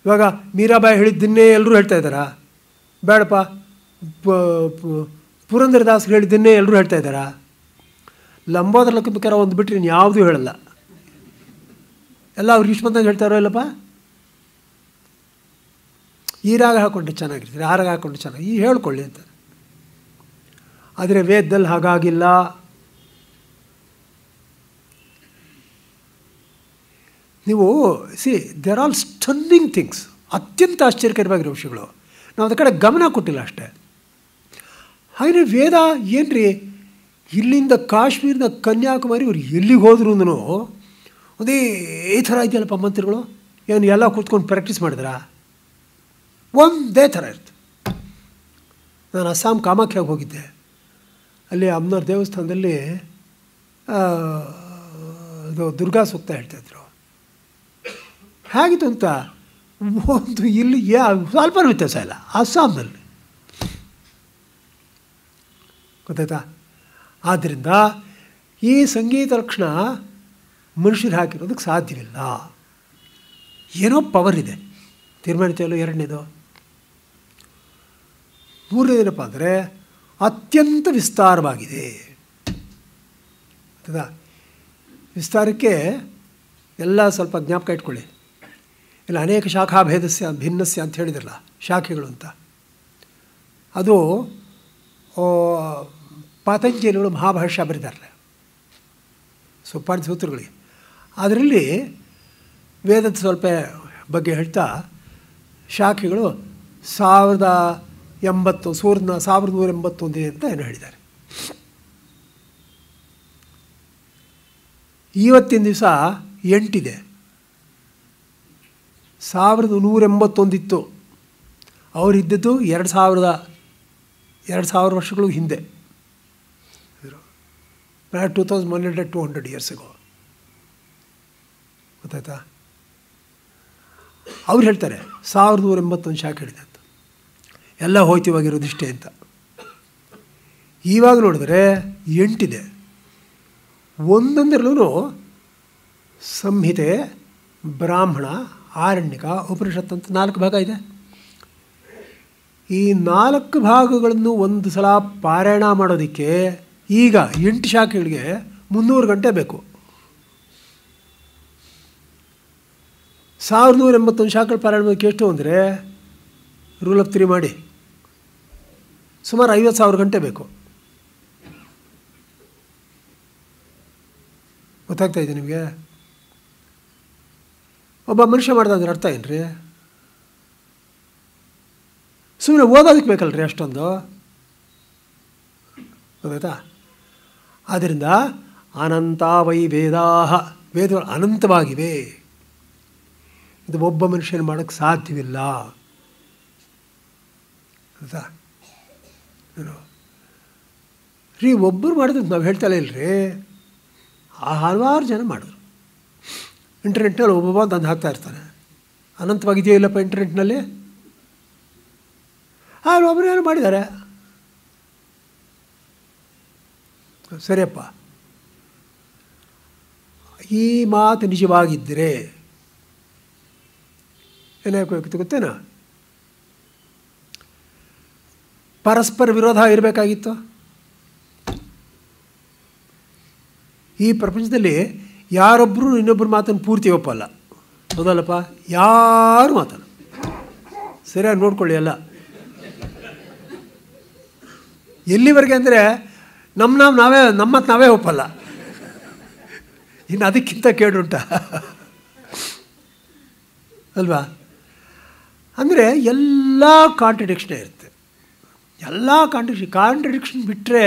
ಇವಾಗ ಮೀರಾಬಾಯಿ ಹೇಳಿದ್ದನ್ನೇ ಎಲ್ಲರೂ ಹೇಳ್ತಾ ಇದ್ದಾರಾ ಬೇಡಪ್ಪ ಪುರಂದರದಾಸ್ ಹೇಳಿದ್ದನ್ನೇ ಎಲ್ಲರೂ ಹೇಳ್ತಾ ಇದ್ದಾರಾ ಲಂಬೋದರ ಲೆಕ್ಕ ಒಂದು ಬಿಟ್ಟರೆ ನೀನು ಯಾವುದೂ ಹೇಳಲ್ಲ ಎಲ್ಲ ಅವ್ರಿಗೆ ಇಷ್ಟು ಬಂದಾಗ ಹೇಳ್ತಾರೋ ಇಲ್ಲಪ್ಪ ಈ ರಾಗ ಹಾಕೊಂಡ್ರೆ ಚೆನ್ನಾಗಿರ್ತೀರಿ ಆ ರಾಗ ಚೆನ್ನಾಗಿ ಈ ಹೇಳ್ಕೊಳ್ಳಿ ಅಂತ ಆದರೆ ವೇದದಲ್ಲಿ ಹಾಗಾಗಿಲ್ಲ ನೀವು see there all stunning things ಅತ್ಯಂತ ಆಶ್ಚರ್ಯಕರವಾಗಿರೋ ವಿಷಯಗಳು ನಾವು ಅದ ಕಡೆ ಗಮನ ಕೊಟ್ಟಿಲ್ಲ ಅಷ್ಟೇ ಹಾಗೆ ವೇದ ಏನು ರೀ ಇಲ್ಲಿಂದ ಕಾಶ್ಮೀರದ ಕನ್ಯಾಕುಮಾರಿ ಇವ್ರು ಎಲ್ಲಿಗೆ ಹೋದ್ರುನು ಅದೇ ಈ ಥರ ಇದೆಯಲ್ಲಪ್ಪ ಮಂತ್ರಿಗಳು ಏನು ಎಲ್ಲ ಕೂತ್ಕೊಂಡು ಪ್ರಾಕ್ಟೀಸ್ ಮಾಡಿದ್ರ ಒಂದೇ ಥರ ಇರ್ತದೆ ನಾನು ಅಸ್ಸಾಂ ಕಾಮಾಖ್ಯಾಗೆ ಹೋಗಿದ್ದೆ ಅಲ್ಲಿ ಅಮ್ಮನವ್ರ ದೇವಸ್ಥಾನದಲ್ಲಿ ಇದು ದುರ್ಗಾ ಸೂಕ್ತ ಹೇಳ್ತಾಯಿದ್ರು ಹೇಗಿತ್ತು ಅಂತ ಒಂದು ಇಲ್ಲಿ ಸ್ವಲ್ಪ ವ್ಯತ್ಯಾಸ ಇಲ್ಲ ಅಸ್ಸಾಂನಲ್ಲಿ ಗೊತ್ತಾಯ್ತಾ ಆದ್ದರಿಂದ ಈ ಸಂಗೀತ ಲಕ್ಷಣ ಮನುಷ್ಯರು ಹಾಕಿರೋದಕ್ಕೆ ಸಾಧ್ಯವಿಲ್ಲ ಏನೋ ಪವರ್ ಇದೆ ತೀರ್ಮಾನಿಸಲು ಎರಡನೇದು ಮೂರನೇದೇನಪ್ಪ ಅಂದರೆ ಅತ್ಯಂತ ವಿಸ್ತಾರವಾಗಿದೆ ವಿಸ್ತಾರಕ್ಕೆ ಎಲ್ಲ ಸ್ವಲ್ಪ ಜ್ಞಾಪಕ ಇಟ್ಕೊಳ್ಳಿ ಇಲ್ಲ ಅನೇಕ ಶಾಖಾಭೇದಸ್ಯ ಭಿನ್ನಸ್ಯ ಅಂತ ಹೇಳಿದ್ರಲ್ಲ ಶಾಖೆಗಳು ಅಂತ ಅದು ಪಾತಂಜಲಿಗಳು ಮಹಾಭಾಷ್ಯ ಬರೀತಾರೆ ಸುಪ್ಪಾಣಿ ಸೂತ್ರಗಳಿಗೆ ಅದರಲ್ಲಿ ವೇದದ ಸ್ವಲ್ಪ ಬಗ್ಗೆ ಹೇಳ್ತಾ ಶಾಖೆಗಳು ಸಾವಿರದ ಎಂಬತ್ತು ಸೂರ್ಯನ ಸಾವಿರದ ನೂರ ಎಂಬತ್ತೊಂದಿದೆ ಅಂತ ಏನು ಹೇಳಿದ್ದಾರೆ ಇವತ್ತಿನ ದಿವಸ ಎಂಟಿದೆ ಸಾವಿರದ ನೂರ ನೂರೆಂಬತ್ತೊಂದಿತ್ತು ಅವರಿದ್ದದ್ದು ಎರಡು ಸಾವಿರದ ಎರಡು ಸಾವಿರ ವರ್ಷಗಳು ಹಿಂದೆ ಪ್ರಾಯ two thousand one hundred two hundred years ago ಗೊತ್ತಾಯ್ತಾ ಅವ್ರು ಹೇಳ್ತಾರೆ ಸಾವಿರದ ನೂರ ಎಂಬತ್ತೊಂದು ಶಾಖ ಹಿಡಿದೆ ಅಂತ ಎಲ್ಲ ಹೋಯ್ತಿವಾಗಿರೋದಿಷ್ಟೇ ಅಂತ ಈವಾಗ ನೋಡಿದ್ರೆ ಎಂಟಿದೆ ಒಂದೊಂದರಲ್ಲೂ ಸಂಹಿತೆ ಬ್ರಾಹ್ಮಣ ಆರಣ್ಯಕ ಉಪನಿಷತ್ತು ಅಂತ ನಾಲ್ಕು ಭಾಗ ಇದೆ ಈ ನಾಲ್ಕು ಭಾಗಗಳನ್ನು ಒಂದು ಸಲ ಪಾರಾಯಣ ಮಾಡೋದಕ್ಕೆ ಈಗ ಎಂಟು ಶಾಖೆಗಳಿಗೆ ಮುನ್ನೂರು ಗಂಟೆ ಬೇಕು ಸಾವಿರದ ನೂರ ಎಂಬತ್ತೊಂದು ಶಾಖೆಗಳು ಪಾರಾಯಣ ಮಾಡೋಕ್ಕೆ ಎಷ್ಟು ಅಂದರೆ ರೂಲ್ ಆಫ್ ತ್ರೀ ಮಾಡಿ ಸುಮಾರು ಐವತ್ತು ಸಾವಿರ ಗಂಟೆ ಬೇಕು ಗೊತ್ತಾಗ್ತಾ ಇದೆ ನಿಮಗೆ ಒಬ್ಬ ಮನುಷ್ಯ ಮಾಡ್ದಂದ್ರೆ ಅರ್ಥ ಏನ್ರಿ ಸುಮ್ಮನೆ ಓದೋದಕ್ಕೆ ಬೇಕಲ್ರಿ ಅಷ್ಟೊಂದು ಗೊತ್ತಾಯ್ತಾ ಆದ್ದರಿಂದ ಅನಂತ ವೈ ವೇದಾಹ ವೇದಗಳು ಅನಂತವಾಗಿವೆ ಇದು ಒಬ್ಬ ಮನುಷ್ಯನ ಮಾಡೋಕ್ಕೆ ಸಾಧ್ಯವಿಲ್ಲ ರೀ ಒಬ್ಬರು ಮಾಡಿದ್ರು ನಾವು ಹೇಳ್ತಾ ಇಲ್ಲ ರೀ ಹಲವಾರು ಜನ ಮಾಡಿದ್ರು ಇಂಟರ್ನೆಟ್ನಲ್ಲಿ ಒಬ್ಬೊಬ್ಬ ಅಂತ ಅದು ಹಾಕ್ತಾ ಇರ್ತಾನೆ ಅನಂತವಾಗಿದೆಯೋ ಇಲ್ಲಪ್ಪ ಇಂಟರ್ನೆಟ್ನಲ್ಲಿ ಅವರು ಒಬ್ಬರು ಯಾರು ಮಾಡಿದ್ದಾರೆ ಸರಿಯಪ್ಪ ಈ ಮಾತು ನಿಜವಾಗಿದ್ದರೆ ಏನಾಯ್ತು ಗೊತ್ತೇನಾ ಪರಸ್ಪರ ವಿರೋಧ ಇರಬೇಕಾಗಿತ್ತು ಈ ಪ್ರಪಂಚದಲ್ಲಿ ಯಾರೊಬ್ಬರು ಇನ್ನೊಬ್ಬರು ಮಾತನ್ನು ಪೂರ್ತಿ ಒಪ್ಪಲ್ಲ ಹೌದಲ್ಲಪ್ಪ ಯಾರು ಮಾತನ್ನು ಸರಿಯಾಗಿ ನೋಡ್ಕೊಳ್ಳಿ ಅಲ್ಲ ಎಲ್ಲಿವರೆಗೆ ಅಂದರೆ ನಮ್ಮ ನಾವು ನಾವೇ ಮತ್ತು ನಾವೇ ಒಪ್ಪಲ್ಲ ಇನ್ನು ಅದಕ್ಕಿಂತ ಕೇಳುಂಟ ಅಲ್ವಾ ಅಂದರೆ ಎಲ್ಲ ಕಾಂಟ್ರಡಿಕ್ಷನೇ ಇರುತ್ತೆ ಎಲ್ಲ ಕಾಂಟ್ರಿಕ್ಷನ್ ಕಾಂಟ್ರಡಿಕ್ಷನ್ ಬಿಟ್ಟರೆ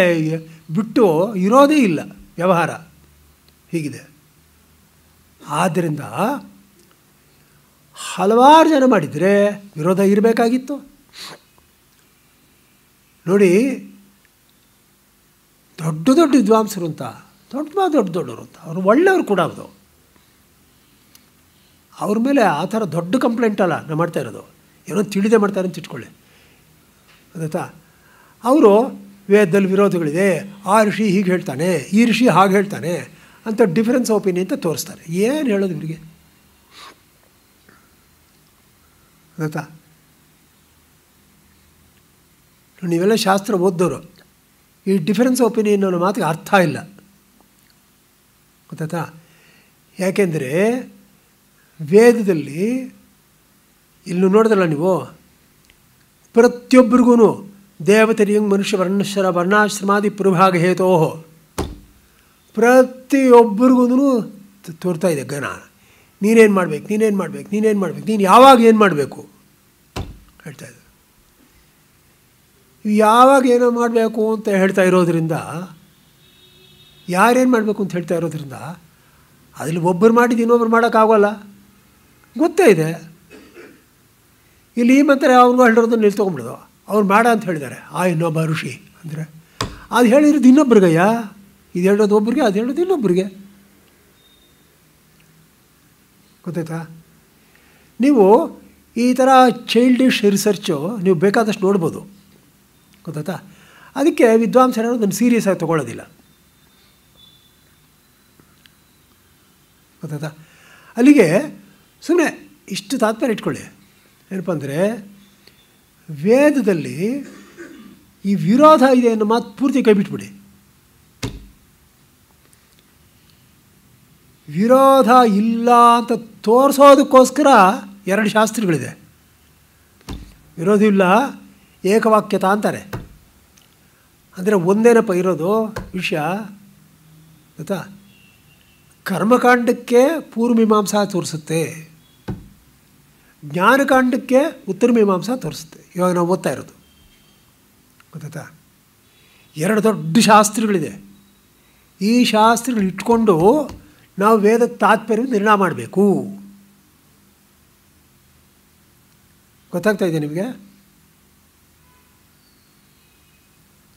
ಬಿಟ್ಟು ಇರೋದೇ ಇಲ್ಲ ವ್ಯವಹಾರ ಹೀಗಿದೆ ಆದ್ದರಿಂದ ಹಲವಾರು ಜನ ಮಾಡಿದರೆ ವಿರೋಧ ಇರಬೇಕಾಗಿತ್ತು ನೋಡಿ ದೊಡ್ಡ ದೊಡ್ಡ ವಿದ್ವಾಂಸರು ಅಂತ ದೊಡ್ಡ ದೊಡ್ಡ ದೊಡ್ಡವರು ಅಂತ ಅವರು ಒಳ್ಳೆಯವರು ಕೂಡ ಅದು ಅವ್ರ ಮೇಲೆ ಆ ಥರ ದೊಡ್ಡ ಕಂಪ್ಲೇಂಟ್ ಅಲ್ಲ ನಾನು ಮಾಡ್ತಾ ಇರೋದು ಏನೋ ತಿಳಿದೇ ಮಾಡ್ತಾರೆ ಅಂತ ಇಟ್ಕೊಳ್ಳಿ ಗೊತ್ತಾ ಅವರು ವೇದದಲ್ಲಿ ವಿರೋಧಗಳಿದೆ ಆ ಋಷಿ ಹೀಗೆ ಹೇಳ್ತಾನೆ ಈ ಋಷಿ ಹಾಗೆ ಹೇಳ್ತಾನೆ ಅಂತ ಡಿಫರೆನ್ಸ್ ಒಪಿನಿಯನ್ ಅಂತ ತೋರಿಸ್ತಾರೆ ಏನು ಹೇಳೋದು ಇವರಿಗೆ ಗೊತ್ತಾ ನೀವೆಲ್ಲ ಶಾಸ್ತ್ರ ಓದ್ದವರು ಈ ಡಿಫರೆನ್ಸ್ ಒಪಿನಿಯನ್ ಅನ್ನೋ ಮಾತಿಗೆ ಅರ್ಥ ಇಲ್ಲ ಗೊತ್ತಾ ಯಾಕೆಂದರೆ ವೇದದಲ್ಲಿ ಇಲ್ಲೂ ನೋಡಿದ್ರಲ್ಲ ನೀವು ಪ್ರತಿಯೊಬ್ಬರಿಗೂ ದೇವತೆರಿಯಂಗ್ ಮನುಷ್ಯ ವರ್ಣಶ್ರ ವರ್ಣಾಶ್ರಮಾದಿ ಪುರುಭಾಗ ಹೇತೋಹೋ ಪ್ರತಿಯೊಬ್ಬರಿಗೂ ತೋರ್ತಾ ಇದೆ ಗನ ನೀನೇನು ಮಾಡ್ಬೇಕು ನೀನೇನು ಮಾಡ್ಬೇಕು ನೀನೇನು ಮಾಡ್ಬೇಕು ನೀನು ಯಾವಾಗ ಏನು ಮಾಡಬೇಕು ಹೇಳ್ತಾ ಇದ್ದ ಯಾವಾಗ ಏನೋ ಮಾಡಬೇಕು ಅಂತ ಹೇಳ್ತಾ ಇರೋದ್ರಿಂದ ಯಾರೇನು ಮಾಡಬೇಕು ಅಂತ ಹೇಳ್ತಾ ಇರೋದ್ರಿಂದ ಅದರಲ್ಲಿ ಒಬ್ಬರು ಮಾಡಿದ್ದು ಇನ್ನೊಬ್ಬರು ಮಾಡೋಕ್ಕಾಗೋಲ್ಲ ಗೊತ್ತೇ ಇದೆ ಇಲ್ಲಿ ಈ ಮಂತ್ರ ಅವ್ರಿಗೂ ಹೇಳಿರೋದು ಇಲ್ಲಿ ಅವ್ರು ಮಾಡ ಅಂತ ಹೇಳಿದ್ದಾರೆ ಆ ಇನ್ನೊಬ್ಬ ಋಷಿ ಅಂದರೆ ಅದು ಹೇಳಿರೋದು ಇನ್ನೊಬ್ರಿಗಯ್ಯ ಇದು ಹೇಳೋದು ಒಬ್ಬರಿಗೆ ಅದು ಹೇಳೋದು ಇನ್ನೊಬ್ಬರಿಗೆ ಗೊತ್ತಾಯ್ತಾ ನೀವು ಈ ಥರ ಚೈಲ್ಡಿಶ್ ರಿಸರ್ಚು ನೀವು ಬೇಕಾದಷ್ಟು ನೋಡ್ಬೋದು ಗೊತ್ತಾಯ್ತಾ ಅದಕ್ಕೆ ವಿದ್ವಾಂಸ ಅದನ್ನು ಸೀರಿಯಸ್ ಆಗಿ ತೊಗೊಳ್ಳೋದಿಲ್ಲ ಗೊತ್ತಾಯ್ತಾ ಅಲ್ಲಿಗೆ ಸುಮ್ಮನೆ ಇಷ್ಟು ತಾತ್ಪರ್ಯ ಇಟ್ಕೊಳ್ಳಿ ಏನಪ್ಪ ಅಂದರೆ ವೇದದಲ್ಲಿ ಈ ವಿರೋಧ ಇದೆ ಅನ್ನೋ ಮಾತು ಪೂರ್ತಿ ಕೈಬಿಟ್ಬಿಡಿ ವಿರೋಧ ಇಲ್ಲ ಅಂತ ತೋರಿಸೋದಕ್ಕೋಸ್ಕರ ಎರಡು ಶಾಸ್ತ್ರಗಳಿದೆ ವಿರೋಧ ಇಲ್ಲ ಏಕವಾಕ್ಯತ ಅಂತಾರೆ ಅಂದರೆ ಒಂದೇನಪ್ಪ ಇರೋದು ವಿಷಯ ಗೊತ್ತಾ ಕರ್ಮಕಾಂಡಕ್ಕೆ ಪೂರ್ವಮೀಮಾಂಸ ತೋರಿಸುತ್ತೆ ಜ್ಞಾನಕಾಂಡಕ್ಕೆ ಉತ್ತರ ಮೀಮಾಂಸಾ ತೋರಿಸುತ್ತೆ ಇವಾಗ ನಾವು ಓದ್ತಾ ಇರೋದು ಗೊತ್ತಾಯ್ತಾ ಎರಡು ದೊಡ್ಡ ಶಾಸ್ತ್ರಗಳಿದೆ ಈ ಶಾಸ್ತ್ರಗಳು ಇಟ್ಕೊಂಡು ನಾವು ವೇದಕ್ಕೆ ತಾತ್ಪರ್ಯ ನಿರ್ಣಯ ಮಾಡಬೇಕು ಗೊತ್ತಾಗ್ತಾ ಇದೆ ನಿಮಗೆ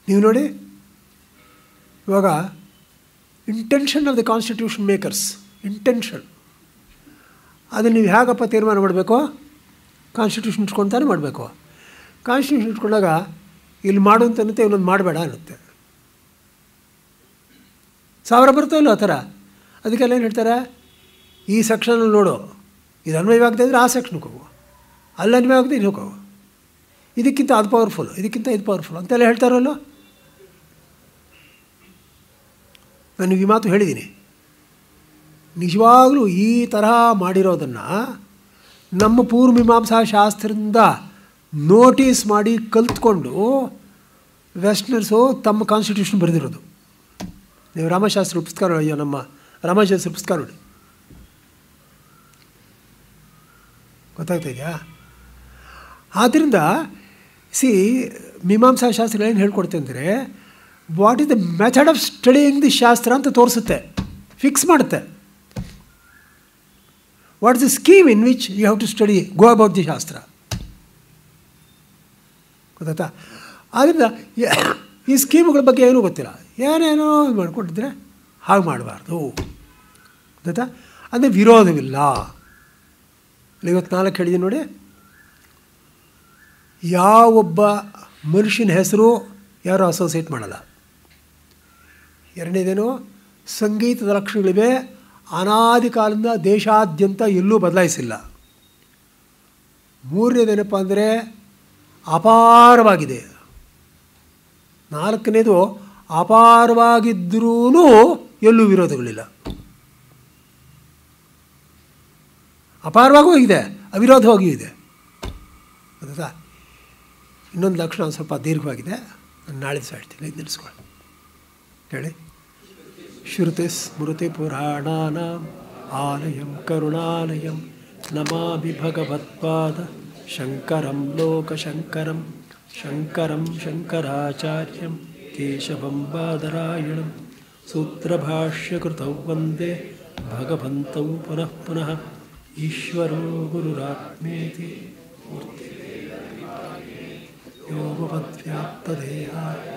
ನೀವು ನೋಡಿ ಇವಾಗ intention of the constitution makers intention ಅದನ್ನು ನೀವು ಹೇಗಪ್ಪ ತೀರ್ಮಾನ ಮಾಡಬೇಕು ಕಾನ್ಸ್ಟಿಟ್ಯೂಷನ್ ಇಟ್ಕೊತಾನೆ ಮಾಡಬೇಕು ಕಾನ್ಸ್ಟಿಟ್ಯೂಷನ್ ಇಟ್ಕೊಂಡಾಗ ಇಲ್ಲಿ ಮಾಡು ಅನ್ನತ್ತೆ ಇನ್ನೊಂದು ಮಾಡಬೇಡ ಅನ್ನುತ್ತೆ ಸಾವಿರ ಬರ್ತೋ ಇಲ್ಲ ಆ ಥರ ಅದಕ್ಕೆಲ್ಲ ಏನು ಹೇಳ್ತಾರೆ ಈ ಸೆಕ್ಷನಲ್ಲಿ ನೋಡು ಇದು ಅನ್ವಯವಾಗದೆ ಅಂದರೆ ಆ ಸೆಕ್ಷನ್ಗೆ ಹೋಗು ಅಲ್ಲಿ ಆಗದೆ ಇಲ್ಲಿ ಹೋಗು ಇದಕ್ಕಿಂತ ಅದು ಪವರ್ಫುಲ್ ಇದಕ್ಕಿಂತ ಇದು ಪವರ್ಫುಲ್ ಅಂತೆಲ್ಲ ಹೇಳ್ತಾರಲ್ಲ ನಾನು ಈ ಮಾತು ಹೇಳಿದ್ದೀನಿ ನಿಜವಾಗಲೂ ಈ ತರಹ ಮಾಡಿರೋದನ್ನು ನಮ್ಮ ಪೂರ್ವಮೀಮಾಂಸಾ ಶಾಸ್ತ್ರದಿಂದ ನೋಟಿಸ್ ಮಾಡಿ ಕಲ್ತ್ಕೊಂಡು ವೆಸ್ಟ್ನರ್ಸು ತಮ್ಮ ಕಾನ್ಸ್ಟಿಟ್ಯೂಷನ್ ಬರೆದಿರೋದು ನೀವು ರಾಮಶಾಸ್ತ್ರ ಅಯ್ಯೋ ನಮ್ಮ ರಾಮಾಚಾರ್ಯ ಪುಸ್ತಕ ನೋಡಿ ಗೊತ್ತಾಗ್ತಾ ಇದೆಯಾ ಆದ್ದರಿಂದ ಸಿ ಮೀಮಾಂಸಾ ಶಾಸ್ತ್ರ ಏನು ಹೇಳ್ಕೊಡ್ತೆ ಅಂದರೆ what is the method of studying the shastra ಅಂತ ತೋರಿಸುತ್ತೆ ಫಿಕ್ಸ್ ಮಾಡುತ್ತೆ what is the scheme in which you have to study go about the shastra ಗೊತ್ತಾಯ್ತಾ ಆದ್ದರಿಂದ ಈ ಸ್ಕೀಮ್ಗಳ ಬಗ್ಗೆ ಏನೂ ಗೊತ್ತಿಲ್ಲ ಏನೇನೋ ಮಾಡಿಕೊಟ್ಟಿದ್ರೆ ಹಾಗೆ ಮಾಡಬಾರ್ದು ಗೊತ್ತಾಯ್ತಾ ಅಂದರೆ ವಿರೋಧವಿಲ್ಲ ಇವತ್ತು ನಾಲ್ಕು ಹೇಳಿದೆ ನೋಡಿ ಯಾವೊಬ್ಬ ಮನುಷ್ಯನ ಹೆಸರು ಯಾರು ಅಸೋಸಿಯೇಟ್ ಮಾಡಲ್ಲ ಎರಡನೇದೇನು ಸಂಗೀತದ ಲಕ್ಷಣಗಳಿವೆ ಅನಾದಿ ಕಾಲದಿಂದ ದೇಶಾದ್ಯಂತ ಎಲ್ಲೂ ಬದಲಾಯಿಸಿಲ್ಲ ಮೂರನೇದೇನಪ್ಪ ಅಂದರೆ ಅಪಾರವಾಗಿದೆ ನಾಲ್ಕನೇದು ಅಪಾರವಾಗಿದ್ದರೂ ಎಲ್ಲೂ ವಿರೋಧಗಳಿಲ್ಲ ಅಪಾರವಾಗೂ ಇದೆ ಅವಿರೋಧವಾಗಿಯೂ ಇದೆ ಅದಾ ಇನ್ನೊಂದು ಲಕ್ಷಣ ಸ್ವಲ್ಪ ದೀರ್ಘವಾಗಿದೆ ನಾನು ನಾಳೆ ಸಾಡ್ತೀನಿ ಹೇಳ್ತೀನಿ ನಿಲ್ಲಿಸ್ಕೊಳ್ಳಿ ಹೇಳಿ ಶ್ರುತಿ ಸ್ಮೃತಿ ಪುರಾಣಾನ ಆಲಯಂ ಕರುಣಾಲಯಂ ನಮಾಮಿ ಭಗವತ್ಪಾದ ಶಂಕರಂ ಲೋಕಶಂಕರಂ ಶಂಕರಂ ಶಂಕರಾಚಾರ್ಯಂ ಕೇಶವಂ ಬಾದರಾಯಣಂ ಸೂತ್ರಭಾಷ್ಯಕೃತ ವಂದೇ ಭಗವಂತೌ ಪುನಃ ಪುನಃ ईश्वरो गुरुरात्मेति योगपद्व्याप्तदेहाय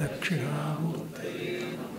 दक्षिणामूर्तये